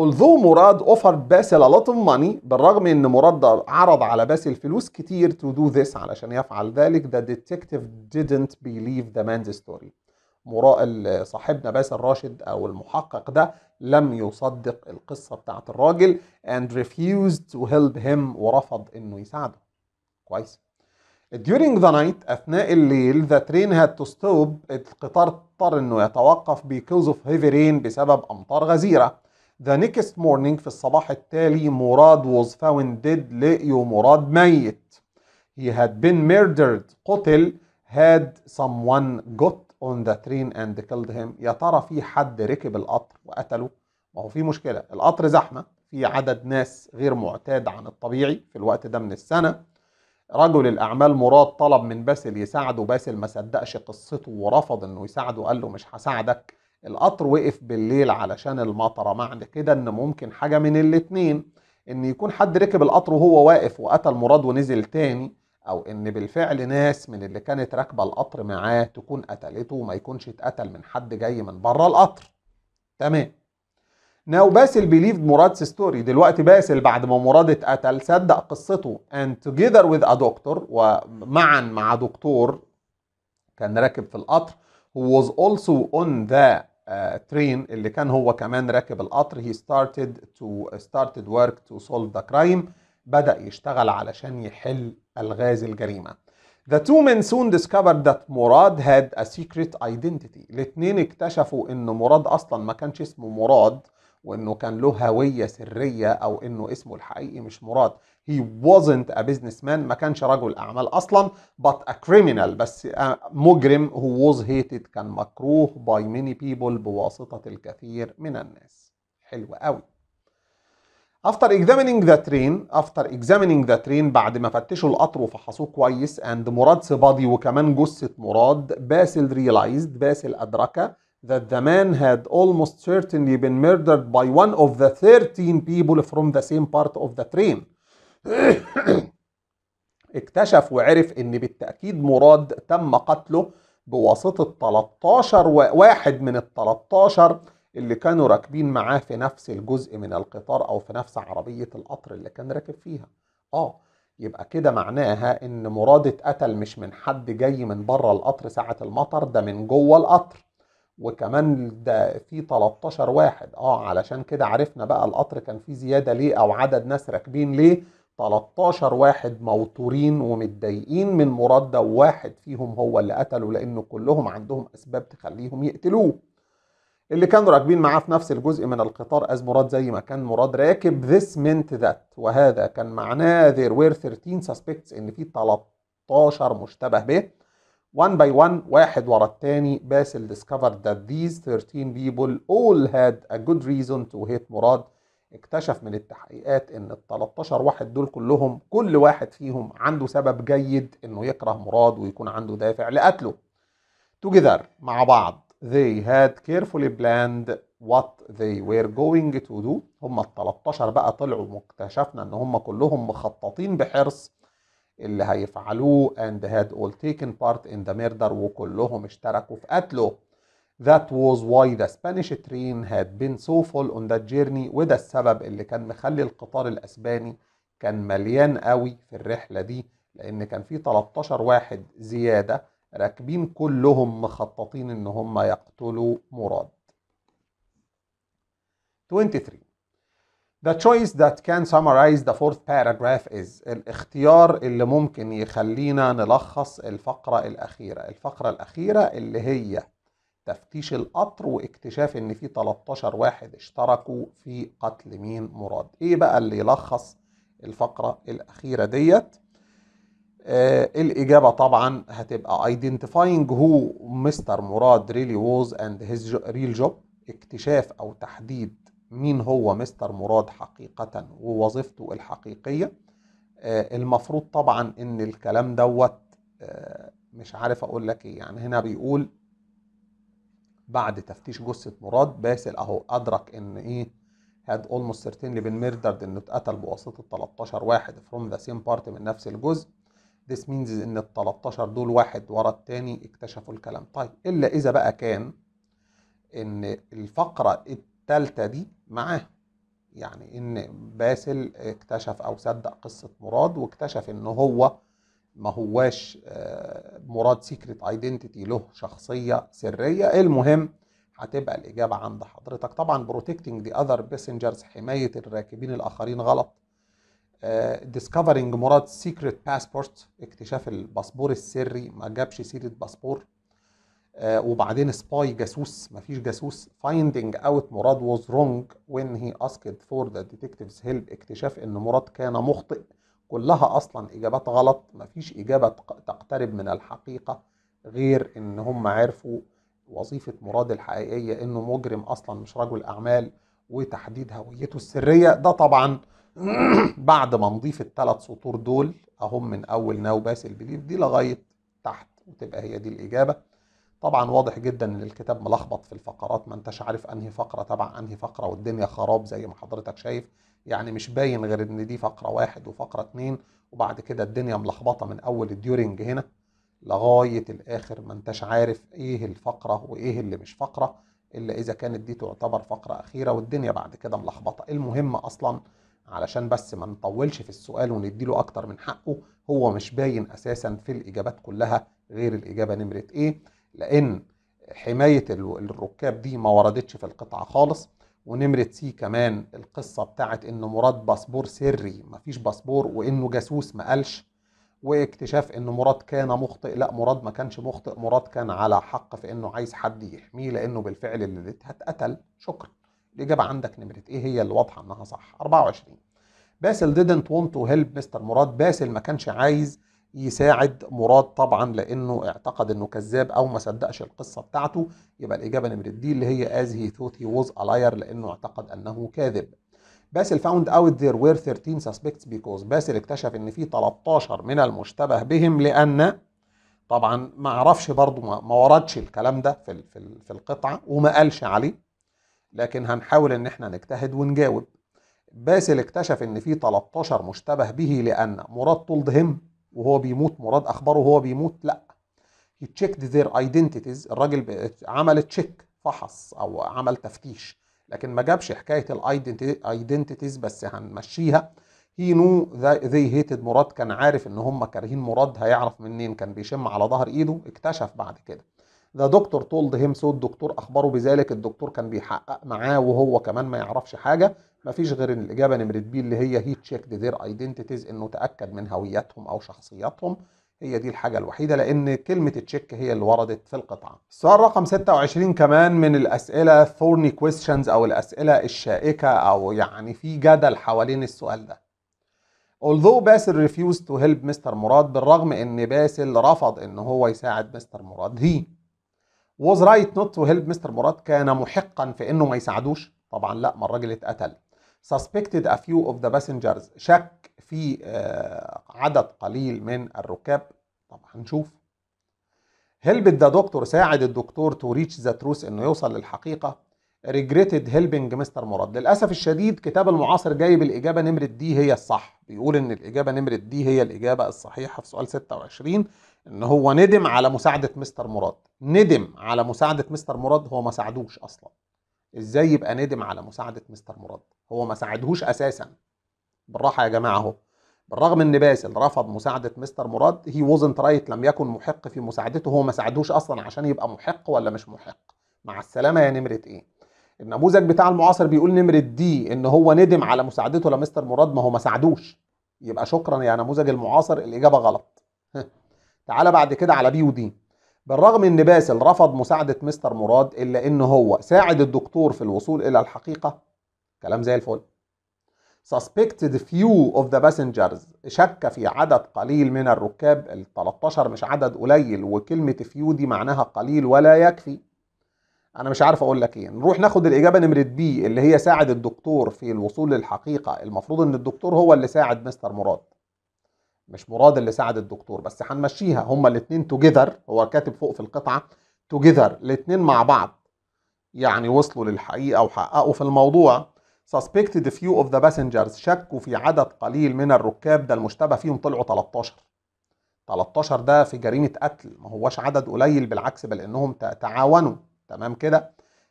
although مراد offered باسل a lot of money بالرغم ان مراد عرض على باسل فلوس كتير to do this علشان يفعل ذلك the detective didn't believe the man's story مراد صاحبنا باسل راشد او المحقق ده لم يصدق القصة بتاعت الراجل and refused to help him ورفض انه يساعده كويس During the night أثناء الليل the train had to stop القطار اضطر إنه يتوقف because of heavy rain بسبب أمطار غزيرة. The next morning في الصباح التالي مراد was found dead لقيوا مراد ميت. He had been murdered قتل had someone got on the train and killed him يا ترى في حد ركب القطر وقتله ما هو في مشكلة القطر زحمة في عدد ناس غير معتاد عن الطبيعي في الوقت ده من السنة رجل الأعمال مراد طلب من باسل يساعده باسل ما صدقش قصته ورفض إنه يساعده قال له مش هساعدك القطر وقف بالليل علشان المطرة معنى كده إن ممكن حاجة من الاتنين إن يكون حد ركب القطر وهو واقف وقتل مراد ونزل تاني او ان بالفعل ناس من اللي كانت راكبه القطر معاه تكون قتلته وما يكونش اتقتل من حد جاي من بره القطر تمام ناو باسل بيليفد مراد ستوري دلوقتي باسل بعد ما مراد اتقتل صدق قصته and together with a doctor ومعا مع دكتور كان راكب في القطر who was also on the ترين uh, train اللي كان هو كمان راكب القطر he started to ستارتد ورك work to solve the crime بدأ يشتغل علشان يحل ألغاز الجريمة The two men soon discovered that Murad had a secret identity الاتنين اكتشفوا ان مراد اصلا ما كانش اسمه مراد وانه كان له هوية سرية او انه اسمه الحقيقي مش مراد he wasn't a businessman ما كانش رجل اعمال اصلا but a criminal بس مجرم who was hated كان مكروه by many people بواسطة الكثير من الناس حلو قوي After examining the train, after examining the train بعد ما فتشوا القطر وفحصوه كويس and Murad's body وكمان جثة مراد باسل realized باسل أدرك that the man had almost certainly been murdered by one of the 13 people from the same part of the train. اكتشف وعرف ان بالتأكيد مراد تم قتله بواسطة 13 واحد من ال 13 اللي كانوا راكبين معاه في نفس الجزء من القطار او في نفس عربيه القطر اللي كان راكب فيها اه يبقى كده معناها ان مراد اتقتل مش من حد جاي من بره القطر ساعه المطر ده من جوه القطر وكمان ده في 13 واحد اه علشان كده عرفنا بقى القطر كان فيه زياده ليه او عدد ناس راكبين ليه 13 واحد موتورين ومتضايقين من مراد ده وواحد فيهم هو اللي قتله لانه كلهم عندهم اسباب تخليهم يقتلوه اللي كانوا راكبين معاه في نفس الجزء من القطار از مراد زي ما كان مراد راكب ذس meant ذات وهذا كان معناه there were 13 suspects ان في 13 مشتبه به one by one واحد ورا الثاني باسل discovered that these 13 people all had a good reason to hate مراد اكتشف من التحقيقات ان ال 13 واحد دول كلهم كل واحد فيهم عنده سبب جيد انه يكره مراد ويكون عنده دافع لقتله together مع بعض they had carefully planned what they were going to do هم ال 13 بقى طلعوا واكتشفنا ان هم كلهم مخططين بحرص اللي هيفعلوه and had all taken part in the murder وكلهم اشتركوا في قتله That was why the Spanish train had been so full on that journey وده السبب اللي كان مخلي القطار الأسباني كان مليان قوي في الرحلة دي لأن كان في 13 واحد زيادة راكبين كلهم مخططين ان هم يقتلوا مراد 23 The choice that can summarize the fourth paragraph is الاختيار اللي ممكن يخلينا نلخص الفقرة الأخيرة الفقرة الأخيرة اللي هي تفتيش القطر واكتشاف ان في 13 واحد اشتركوا في قتل مين مراد ايه بقى اللي يلخص الفقرة الأخيرة ديت آه، الإجابة طبعا هتبقى identifying who Mr. مراد really was and his real job اكتشاف أو تحديد مين هو مستر مراد حقيقة ووظيفته الحقيقية آه، المفروض طبعا ان الكلام دوت آه، مش عارف اقول لك ايه يعني هنا بيقول بعد تفتيش جثة مراد باسل اهو ادرك ان ايه had almost certainly been murdered انه اتقتل بواسطة 13 واحد from the same party من نفس الجزء this means ان ال 13 دول واحد ورا التاني اكتشفوا الكلام طيب الا اذا بقى كان ان الفقره الثالثه دي معاه يعني ان باسل اكتشف او صدق قصه مراد واكتشف ان هو ما هواش آه، مراد سيكريت ايدنتيتي له شخصيه سريه المهم هتبقى الاجابه عند حضرتك طبعا بروتكتنج دي اذر باسنجرز حمايه الراكبين الاخرين غلط ديسكفرنج آه، مراد سيكريت باسبورت اكتشاف الباسبور السري ما جابش سيره باسبور آه، وبعدين سباي جاسوس مفيش جاسوس فايندينج اوت مراد واز رونج وين هي اسكد فور ذا ديتكتيفز هيلب اكتشاف ان مراد كان مخطئ كلها اصلا اجابات غلط مفيش اجابه تقترب من الحقيقه غير ان هم عرفوا وظيفه مراد الحقيقيه انه مجرم اصلا مش رجل اعمال وتحديد هويته السريه ده طبعا بعد ما نضيف الثلاث سطور دول اهم من اول ناو باس البليف دي لغايه تحت وتبقى هي دي الاجابه طبعا واضح جدا ان الكتاب ملخبط في الفقرات ما انتش عارف انهي فقره تبع انهي فقره والدنيا خراب زي ما حضرتك شايف يعني مش باين غير ان دي فقره واحد وفقره اتنين وبعد كده الدنيا ملخبطه من اول الديورنج هنا لغايه الاخر ما انتش عارف ايه الفقره وايه اللي مش فقره الا اذا كانت دي تعتبر فقره اخيره والدنيا بعد كده ملخبطه المهم اصلا علشان بس ما نطولش في السؤال ونديله اكتر من حقه هو مش باين اساسا في الاجابات كلها غير الاجابه نمره ايه لان حمايه الركاب دي ما وردتش في القطعه خالص ونمرة سي كمان القصة بتاعت إن مراد باسبور سري مفيش باسبور وإنه جاسوس ما قالش واكتشاف إن مراد كان مخطئ لا مراد ما كانش مخطئ مراد كان على حق في إنه عايز حد يحميه لأنه بالفعل اللي اتقتل شكرا الاجابه عندك نمره ايه هي اللي واضحه انها صح 24 باسل didn't want to help مستر مراد باسل ما كانش عايز يساعد مراد طبعا لانه اعتقد انه كذاب او ما صدقش القصه بتاعته يبقى الاجابه نمره دي اللي هي as he thought he was a liar لانه اعتقد انه كاذب باسل فاوند اوت there were 13 suspects because باسل اكتشف ان في 13 من المشتبه بهم لان طبعا ما عرفش برضه ما وردش الكلام ده في في القطعه وما قالش عليه لكن هنحاول ان احنا نجتهد ونجاوب باسل اكتشف ان في 13 مشتبه به لان مراد طولد هيم وهو بيموت مراد اخبره وهو بيموت لا هي تشيكد ذير ايدنتيتيز الراجل عمل تشيك فحص او عمل تفتيش لكن ما جابش حكايه الايدنتيتيز بس هنمشيها هي نو ذي هيتد مراد كان عارف ان هم كارهين مراد هيعرف منين كان بيشم على ظهر ايده اكتشف بعد كده ذا دكتور تولد هيم سو الدكتور اخبره بذلك الدكتور كان بيحقق معاه وهو كمان ما يعرفش حاجه ما فيش غير الاجابه نمره بي اللي هي هي تشيك ذير ايدنتيتيز انه تاكد من هويتهم او شخصياتهم هي دي الحاجة الوحيدة لأن كلمة التشيك هي اللي وردت في القطعة. السؤال رقم 26 كمان من الأسئلة ثورني كويستشنز أو الأسئلة الشائكة أو يعني في جدل حوالين السؤال ده. Although باسل refused to help مستر مراد بالرغم إن باسل رفض إن هو يساعد مستر مراد he was right not to help Mr. Murad كان محقا في انه ما يساعدوش طبعا لا ما الراجل اتقتل suspected a few of the passengers شك في آه، عدد قليل من الركاب طب هنشوف هيلب ذا دكتور ساعد الدكتور تو ريتش ذا تروث انه يوصل للحقيقه regretted helping Mr. Murad للاسف الشديد كتاب المعاصر جايب الاجابه نمره دي هي الصح بيقول ان الاجابه نمره دي هي الاجابه الصحيحه في سؤال 26 ان هو ندم على مساعده مستر مراد ندم على مساعده مستر مراد هو ما ساعدوش اصلا ازاي يبقى ندم على مساعده مستر مراد هو ما ساعدهوش اساسا بالراحه يا جماعه اهو بالرغم ان باسل رفض مساعده مستر مراد هي وزنت رايت لم يكن محق في مساعدته هو ما ساعدهوش اصلا عشان يبقى محق ولا مش محق مع السلامه يا نمره ايه النموذج بتاع المعاصر بيقول نمره دي ان هو ندم على مساعدته لمستر مراد ما هو ما ساعدوش يبقى شكرا يا نموذج المعاصر الاجابه غلط تعالى بعد كده على بي ودي بالرغم ان باسل رفض مساعدة مستر مراد الا ان هو ساعد الدكتور في الوصول الى الحقيقة كلام زي الفل suspected few of the passengers شك في عدد قليل من الركاب ال 13 مش عدد قليل وكلمة few دي معناها قليل ولا يكفي انا مش عارف اقول لك ايه نروح ناخد الاجابة نمرة بي اللي هي ساعد الدكتور في الوصول للحقيقة المفروض ان الدكتور هو اللي ساعد مستر مراد مش مراد اللي ساعد الدكتور بس هنمشيها هما الاثنين توجذر هو كاتب فوق في القطعه توجذر الاثنين مع بعض يعني وصلوا للحقيقه وحققوا في الموضوع suspected few of the passengers شكوا في عدد قليل من الركاب ده المشتبه فيهم طلعوا 13 13 ده في جريمه قتل ما هوش عدد قليل بالعكس بل انهم تعاونوا تمام كده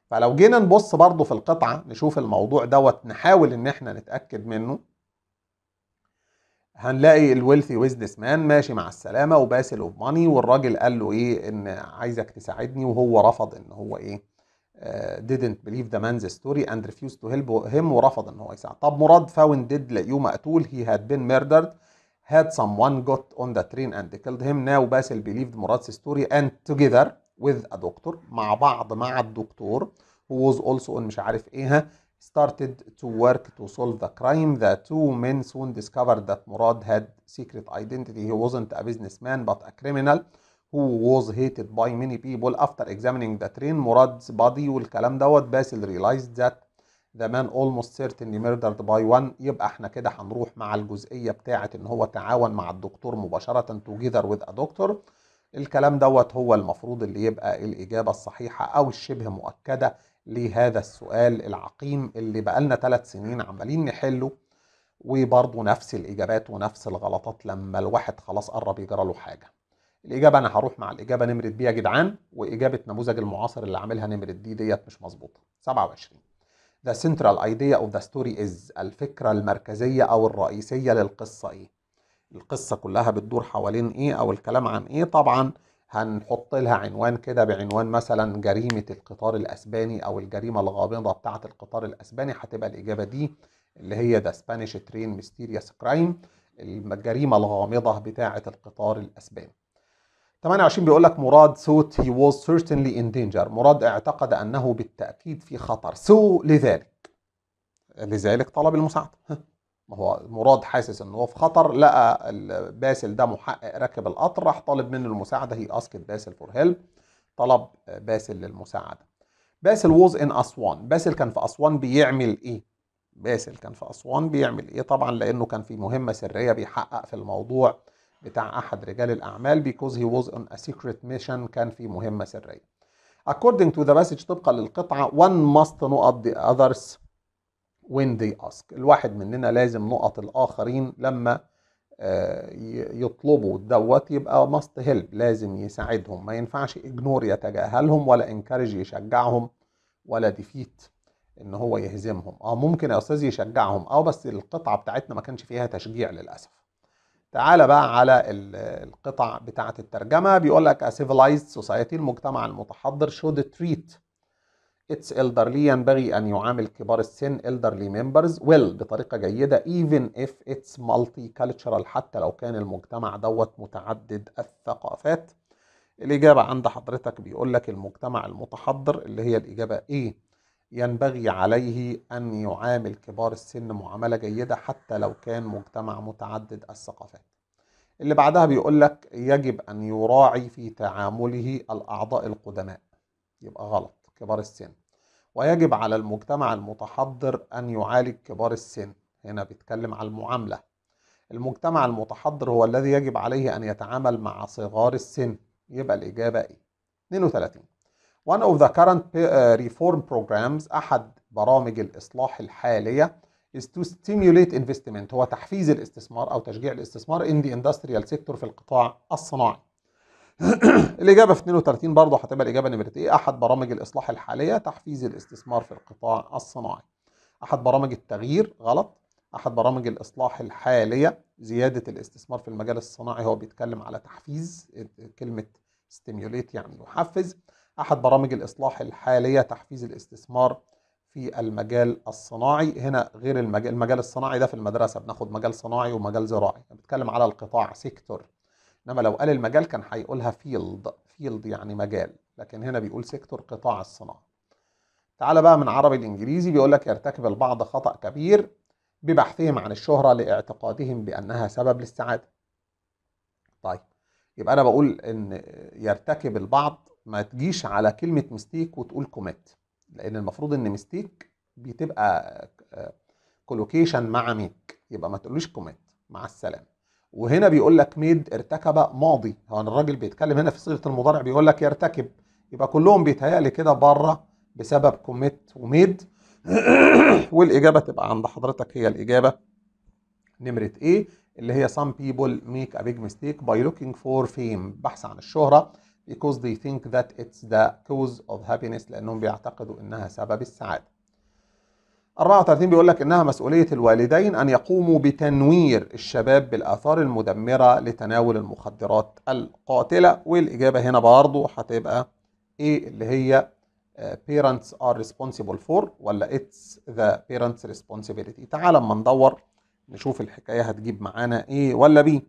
فلو جينا نبص برضو في القطعه نشوف الموضوع دوت نحاول ان احنا نتاكد منه هنلاقي الويلثي بزنس مان ماشي مع السلامه وباسل اوف ماني والراجل قال له ايه ان عايزك تساعدني وهو رفض ان هو ايه آه، didn't believe the man's story and refused to help him ورفض ان هو يساعد طب مراد فاوند ديد لقيوه مقتول he had been murdered had someone got on the train and killed him now باسل believed مراد's story and together with a doctor مع بعض مع الدكتور who was also مش عارف ايه started to work to solve the crime. The two men soon discovered that Murad had secret identity. He wasn't a businessman but a criminal who was hated by many people. After examining the train, Murad's body والكلام دوت باسل realized that the man almost certainly murdered by one. يبقى احنا كده هنروح مع الجزئية بتاعة ان هو تعاون مع الدكتور مباشرة together with a doctor. الكلام دوت هو المفروض اللي يبقى الإجابة الصحيحة أو الشبه مؤكدة لهذا السؤال العقيم اللي بقالنا ثلاث سنين عمالين نحله وبرضه نفس الإجابات ونفس الغلطات لما الواحد خلاص قرب يجرى له حاجة الإجابة أنا هروح مع الإجابة نمرة دي يا جدعان وإجابة نموذج المعاصر اللي عاملها نمرة دي ديت مش مظبوطة 27 The central idea of the story is الفكرة المركزية أو الرئيسية للقصة إيه القصة كلها بتدور حوالين إيه أو الكلام عن إيه طبعا هنحط لها عنوان كده بعنوان مثلا جريمة القطار الأسباني أو الجريمة الغامضة بتاعة القطار الأسباني هتبقى الإجابة دي اللي هي ده سبانيش ترين ميستيريس كرايم الجريمة الغامضة بتاعة القطار الأسباني 28 بيقول لك مراد سوت هي واز certainly in danger مراد اعتقد أنه بالتأكيد في خطر سو so, لذلك لذلك طلب المساعدة ما هو مراد حاسس ان هو في خطر لقى باسل ده محقق راكب القطر راح طالب منه المساعده هي اسكت باسل فور هيلب طلب باسل للمساعده باسل ووز ان اسوان باسل كان في اسوان بيعمل ايه باسل كان في اسوان بيعمل ايه طبعا لانه كان في مهمه سريه بيحقق في الموضوع بتاع احد رجال الاعمال بيكوز هي ووز اون ا سيكريت ميشن كان في مهمه سريه according to the مسج طبقا للقطعه one must know the others when they ask الواحد مننا لازم نقط الآخرين لما آه، يطلبوا دوت يبقى ماست هيلب لازم يساعدهم ما ينفعش اجنور يتجاهلهم ولا انكارج يشجعهم ولا ديفيت ان هو يهزمهم اه ممكن يا استاذ يشجعهم اه بس القطعه بتاعتنا ما كانش فيها تشجيع للاسف تعال بقى على القطع بتاعه الترجمه بيقول لك a civilized society المجتمع المتحضر should treat اتس elderly ينبغي أن يعامل كبار السن elderly members well بطريقة جيدة even if it's multicultural حتى لو كان المجتمع دوت متعدد الثقافات الإجابة عند حضرتك بيقول لك المجتمع المتحضر اللي هي الإجابة إيه ينبغي عليه أن يعامل كبار السن معاملة جيدة حتى لو كان مجتمع متعدد الثقافات اللي بعدها بيقول لك يجب أن يراعي في تعامله الأعضاء القدماء يبقى غلط كبار السن ويجب على المجتمع المتحضر أن يعالج كبار السن هنا بيتكلم على المعاملة المجتمع المتحضر هو الذي يجب عليه أن يتعامل مع صغار السن يبقى الإجابة إيه 32 One of the current آه، reform programs أحد برامج الإصلاح الحالية is to stimulate investment هو تحفيز الاستثمار أو تشجيع الاستثمار in the industrial sector في القطاع الصناعي الاجابه في 32 برضه هتبقى الاجابه نمره ايه احد برامج الاصلاح الحاليه تحفيز الاستثمار في القطاع الصناعي احد برامج التغيير غلط احد برامج الاصلاح الحاليه زياده الاستثمار في المجال الصناعي هو بيتكلم على تحفيز كلمه ستيميوليت يعني يحفز احد برامج الاصلاح الحاليه تحفيز الاستثمار في المجال الصناعي هنا غير المجال المجال الصناعي ده في المدرسه بناخد مجال صناعي ومجال زراعي بنتكلم على القطاع سيكتور انما لو قال المجال كان هيقولها فيلد فيلد يعني مجال لكن هنا بيقول سيكتور قطاع الصناعه تعال بقى من عربي الانجليزي بيقول لك يرتكب البعض خطا كبير ببحثهم عن الشهره لاعتقادهم بانها سبب للسعاده طيب يبقى انا بقول ان يرتكب البعض ما تجيش على كلمه مستيك وتقول كوميت لان المفروض ان مستيك بتبقى كولوكيشن مع ميك يبقى ما تقولوش كوميت مع السلامه وهنا بيقول لك ميد ارتكب ماضي هو الراجل بيتكلم هنا في صيغه المضارع بيقول لك يرتكب يبقى كلهم بيتهيألي كده بره بسبب كوميت وميد والاجابه تبقى عند حضرتك هي الاجابه نمره ايه اللي هي some people make a big mistake by looking for fame بحث عن الشهره because they think that it's the cause of happiness لانهم بيعتقدوا انها سبب السعاده 34 بيقول لك انها مسؤوليه الوالدين ان يقوموا بتنوير الشباب بالاثار المدمره لتناول المخدرات القاتله والاجابه هنا برضه هتبقى ايه اللي هي آه، parents are responsible for ولا it's the parents responsibility تعال اما ندور نشوف الحكايه هتجيب معانا ايه ولا بي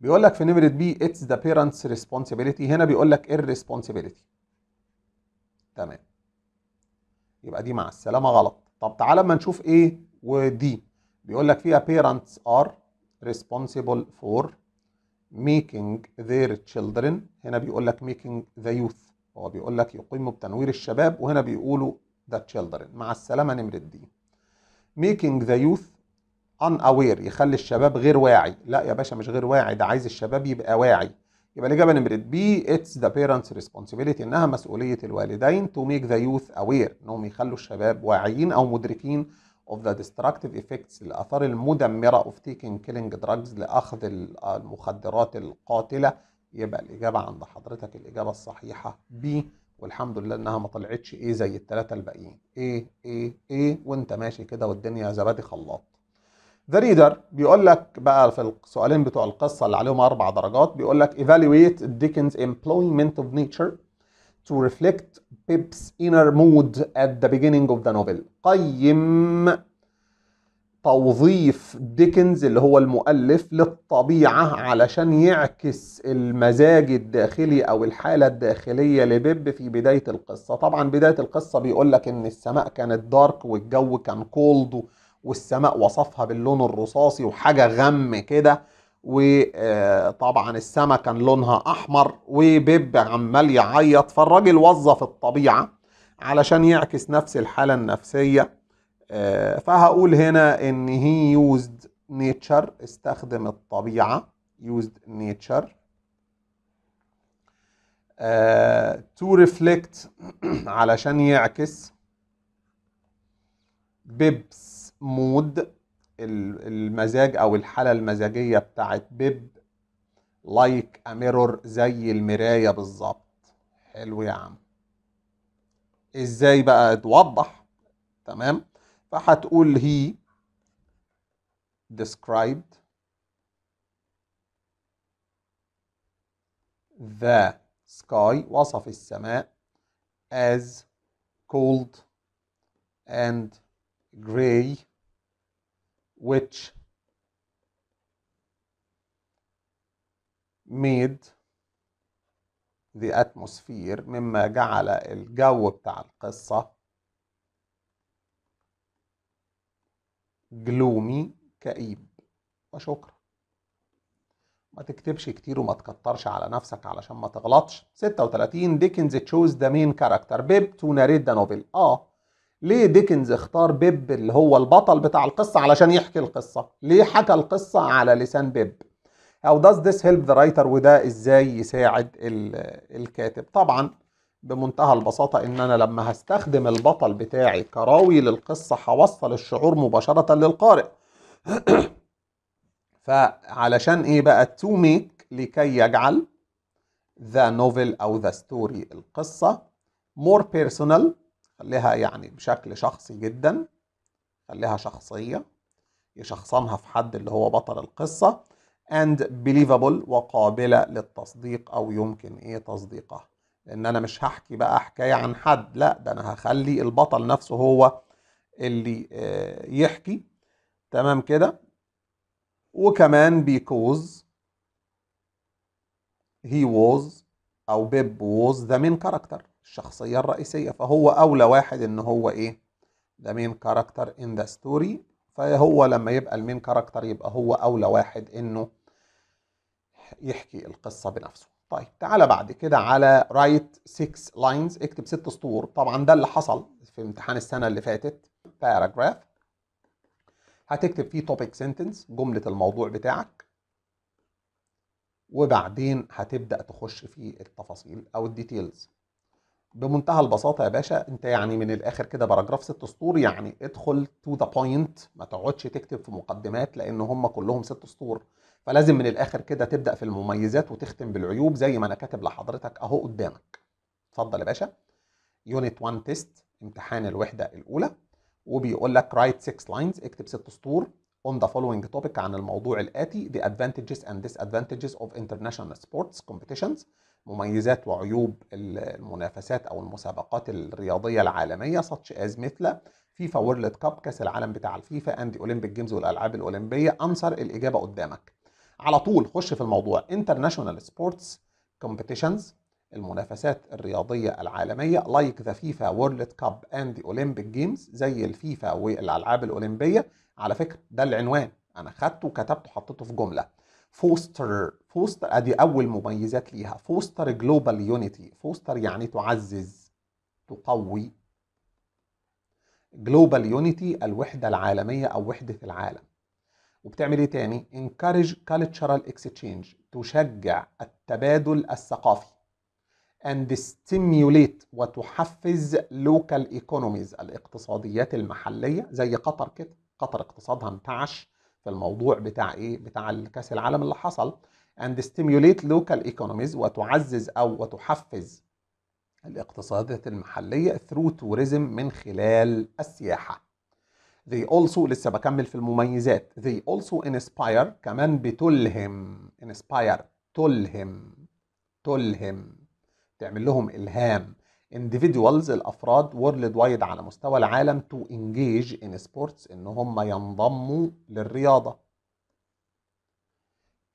بيقول لك في نمره بي it's the parents responsibility هنا بيقول لك irresponsibility تمام يبقى دي مع السلامه غلط طب تعالى اما نشوف ايه ودي بيقول لك فيها parents are responsible for making their children هنا بيقول لك making the youth هو بيقول لك يقيم بتنوير الشباب وهنا بيقولوا the children مع السلامه نمره دي making the youth unaware يخلي الشباب غير واعي لا يا باشا مش غير واعي ده عايز الشباب يبقى واعي يبقى الاجابه نمره بي اتس ذا بيرنتس ريسبونسبيلتي انها مسؤوليه الوالدين تو ميك ذا يوث اوير انهم يخلوا الشباب واعيين او مدركين of the destructive effects الآثار المدمرة of taking killing drugs لأخذ المخدرات القاتلة يبقى الإجابة عند حضرتك الإجابة الصحيحة B والحمد لله إنها ما طلعتش A زي التلاتة الباقيين A A A وأنت ماشي كده والدنيا زبادي خلاط ذا ريدر بيقول لك بقى في السؤالين بتوع القصه اللي عليهم اربع درجات بيقول لك evaluate Dickens' employment of nature to reflect Pip's inner mood at the beginning of the novel قيم توظيف ديكنز اللي هو المؤلف للطبيعة علشان يعكس المزاج الداخلي أو الحالة الداخلية لبيب في بداية القصة طبعا بداية القصة بيقول لك إن السماء كانت دارك والجو كان كولد والسماء وصفها باللون الرصاصي وحاجة غم كده وطبعا السماء كان لونها احمر وبيب عمال يعيط فالراجل وظف الطبيعه علشان يعكس نفس الحاله النفسيه آه، فهقول هنا ان هي يوزد نيتشر استخدم الطبيعه يوزد نيتشر تو ريفليكت علشان يعكس بيبس مود المزاج او الحاله المزاجيه بتاعت بيب لايك like اميرور زي المرايه بالظبط حلو يا عم ازاي بقى توضح تمام فهتقول هي described the sky وصف السماء as cold and gray which made the atmosphere مما جعل الجو بتاع القصة جلومي كئيب وشكرا ما تكتبش كتير وما تكترش على نفسك علشان ما تغلطش 36 ديكنز تشوز ذا مين كاركتر بيب تو ناريت ذا نوبل اه ليه ديكنز اختار بيب اللي هو البطل بتاع القصة علشان يحكي القصة ليه حكى القصة على لسان بيب او does this help the writer وده ازاي يساعد الكاتب طبعا بمنتهى البساطة ان انا لما هستخدم البطل بتاعي كراوي للقصة هوصل الشعور مباشرة للقارئ فعلشان ايه بقى to make لكي يجعل the novel او the story القصة more personal خليها يعني بشكل شخصي جدا خليها شخصية يشخصنها في حد اللي هو بطل القصة and believable وقابلة للتصديق أو يمكن إيه تصديقها لأن أنا مش هحكي بقى حكاية عن حد لا ده أنا هخلي البطل نفسه هو اللي آه، يحكي تمام كده وكمان because he was أو بيب was the main character الشخصية الرئيسية فهو أولى واحد إن هو إيه ده مين كاركتر إن ذا ستوري فهو لما يبقى المين كاركتر يبقى هو أولى واحد إنه يحكي القصة بنفسه طيب تعالى بعد كده على رايت 6 لاينز اكتب ست سطور طبعا ده اللي حصل في امتحان السنة اللي فاتت باراجراف هتكتب فيه توبيك سنتنس جملة الموضوع بتاعك وبعدين هتبدأ تخش في التفاصيل أو الديتيلز بمنتهى البساطه يا باشا انت يعني من الاخر كده باراجراف ست سطور يعني ادخل تو ذا بوينت ما تقعدش تكتب في مقدمات لان هم كلهم ست سطور فلازم من الاخر كده تبدا في المميزات وتختم بالعيوب زي ما انا كاتب لحضرتك اهو قدامك اتفضل يا باشا يونت 1 تيست امتحان الوحده الاولى وبيقول لك رايت 6 لاينز اكتب ست سطور on the following topic عن الموضوع الآتي the advantages and disadvantages of international sports competitions مميزات وعيوب المنافسات او المسابقات الرياضيه العالميه ساتش از مثل فيفا وورلد كاب كاس العالم بتاع الفيفا اند اولمبيك جيمز والالعاب الاولمبيه انصر الاجابه قدامك على طول خش في الموضوع انترناشونال سبورتس كومبيتيشنز المنافسات الرياضية العالمية لايك ذا فيفا وورلد كاب اند اولمبيك جيمز زي الفيفا والألعاب الأولمبية على فكرة ده العنوان أنا خدته وكتبته وحطيته في جملة فوستر فوستر ادي اول مميزات ليها فوستر جلوبال يونيتي فوستر يعني تعزز تقوي جلوبال يونيتي الوحده العالميه او وحده العالم وبتعمل ايه تاني encourage cultural exchange تشجع التبادل الثقافي and stimulate وتحفز local economies الاقتصاديات المحليه زي قطر كده قطر اقتصادها انتعش في الموضوع بتاع ايه بتاع الكاس العالم اللي حصل and stimulate local economies وتعزز او وتحفز الاقتصادات المحلية through tourism من خلال السياحة they also لسه بكمل في المميزات they also inspire كمان بتلهم inspire تلهم تلهم تعمل لهم إلهام individuals الافراد وورلد وايد على مستوى العالم to engage in sports ان هم ينضموا للرياضه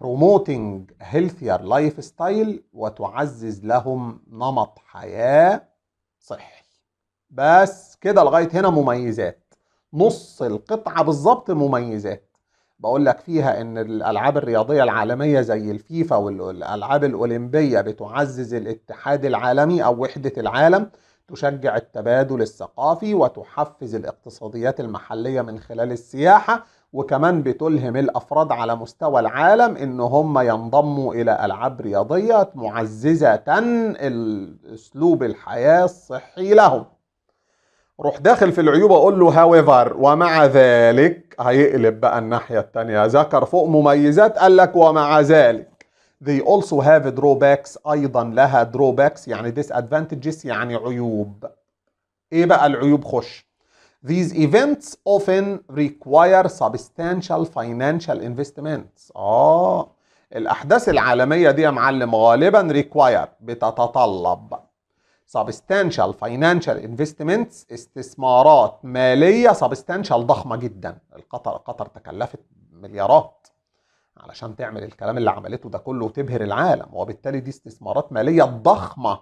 promoting healthier lifestyle وتعزز لهم نمط حياه صحي بس كده لغايه هنا مميزات نص القطعه بالظبط مميزات بقول لك فيها ان الالعاب الرياضيه العالميه زي الفيفا والالعاب الاولمبيه بتعزز الاتحاد العالمي او وحده العالم تشجع التبادل الثقافي وتحفز الاقتصاديات المحليه من خلال السياحه وكمان بتلهم الافراد على مستوى العالم ان هم ينضموا الى العاب رياضيه معززه اسلوب الحياه الصحي لهم روح داخل في العيوب اقول له هاويفر ومع ذلك هيقلب بقى الناحيه الثانيه ذكر فوق مميزات قال لك ومع ذلك they also have drawbacks ايضا لها drawbacks يعني disadvantages يعني عيوب ايه بقى العيوب خش These events often require substantial financial investments. آه الأحداث العالمية دي يا معلم غالبا require بتتطلب substantial financial investments استثمارات ماليه substantial ضخمه جدا القطر قطر تكلفت مليارات علشان تعمل الكلام اللي عملته ده كله وتبهر العالم وبالتالي دي استثمارات ماليه ضخمه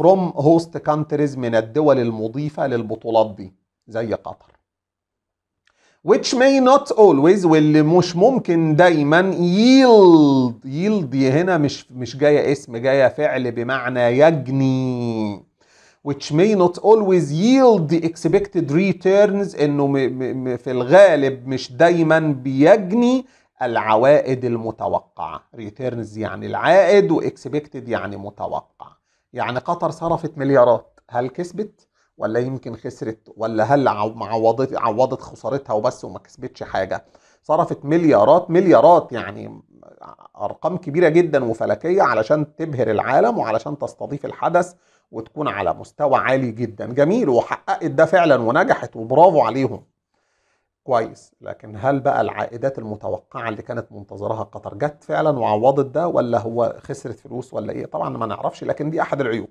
from host countries من الدول المضيفه للبطولات دي زي قطر which may not always واللي مش ممكن دايما yield yield هنا مش مش جايه اسم جايه فعل بمعنى يجني which may not always yield the expected returns انه م م في الغالب مش دايما بيجني العوائد المتوقعه returns يعني العائد واكسبكتد يعني متوقع يعني قطر صرفت مليارات هل كسبت ولا يمكن خسرت ولا هل عوضت عوضت خسارتها وبس وما كسبتش حاجه صرفت مليارات مليارات يعني ارقام كبيره جدا وفلكيه علشان تبهر العالم وعلشان تستضيف الحدث وتكون على مستوى عالي جدا جميل وحققت ده فعلا ونجحت وبرافو عليهم كويس لكن هل بقى العائدات المتوقعه اللي كانت منتظرها قطر جت فعلا وعوضت ده ولا هو خسرت فلوس ولا ايه طبعا ما نعرفش لكن دي احد العيوب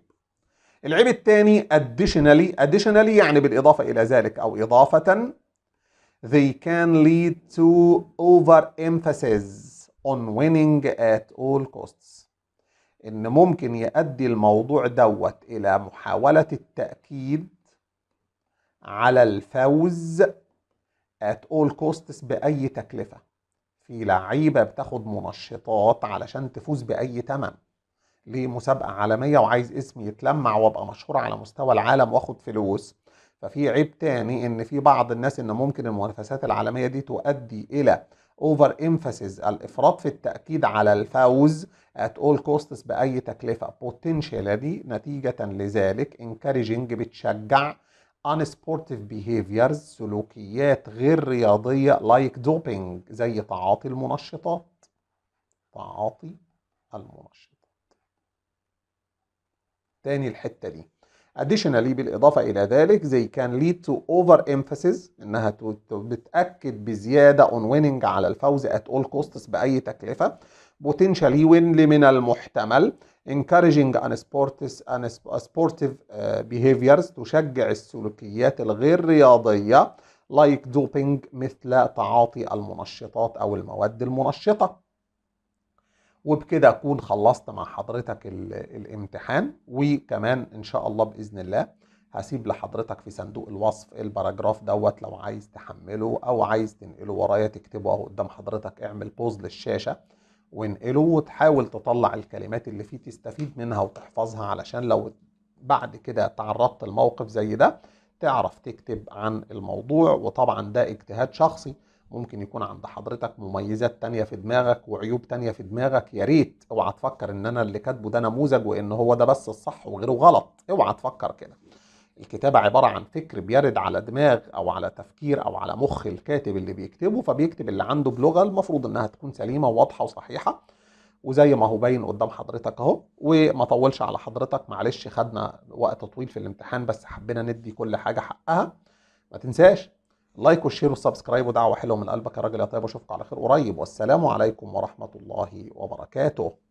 العيب الثاني additionally additionally يعني بالإضافة إلى ذلك أو إضافة they can lead to over emphasis on winning at all costs إن ممكن يؤدي الموضوع دوت إلى محاولة التأكيد على الفوز at all costs بأي تكلفة في لعيبة بتاخد منشطات علشان تفوز بأي تمن لمسابقه عالميه وعايز اسمي يتلمع وابقى مشهور على مستوى العالم واخد فلوس ففي عيب تاني ان في بعض الناس ان ممكن المنافسات العالميه دي تؤدي الى اوفر امفاسيس الافراط في التاكيد على الفوز at all costs باي تكلفه potential دي نتيجه لذلك encouraging بتشجع unsportive behaviors سلوكيات غير رياضيه like doping زي تعاطي المنشطات تعاطي المنشطات تاني الحتة دي additionally بالإضافة إلى ذلك زي كان lead to over emphasis إنها بتأكد بزيادة on winning على الفوز at all costs بأي تكلفة potentially win من المحتمل encouraging sportive آه، behaviors تشجع السلوكيات الغير رياضية like doping مثل تعاطي المنشطات أو المواد المنشطة وبكده اكون خلصت مع حضرتك الامتحان وكمان ان شاء الله باذن الله هسيب لحضرتك في صندوق الوصف الباراجراف دوت لو عايز تحمله او عايز تنقله ورايا تكتبه اهو قدام حضرتك اعمل بوز للشاشه وانقله وتحاول تطلع الكلمات اللي فيه تستفيد منها وتحفظها علشان لو بعد كده تعرضت لموقف زي ده تعرف تكتب عن الموضوع وطبعا ده اجتهاد شخصي ممكن يكون عند حضرتك مميزات تانية في دماغك وعيوب تانية في دماغك يا ريت اوعى تفكر ان انا اللي كاتبه ده نموذج وان هو ده بس الصح وغيره غلط اوعى تفكر كده الكتابة عبارة عن فكر بيرد على دماغ أو على تفكير أو على مخ الكاتب اللي بيكتبه فبيكتب اللي عنده بلغة المفروض إنها تكون سليمة وواضحة وصحيحة وزي ما هو باين قدام حضرتك أهو وما طولش على حضرتك معلش خدنا وقت طويل في الامتحان بس حبينا ندي كل حاجة حقها ما تنساش لايك وشير وسبسكرايب ودعوه حلوه من قلبك يا راجل يا طيب واشوفكم على خير قريب والسلام عليكم ورحمه الله وبركاته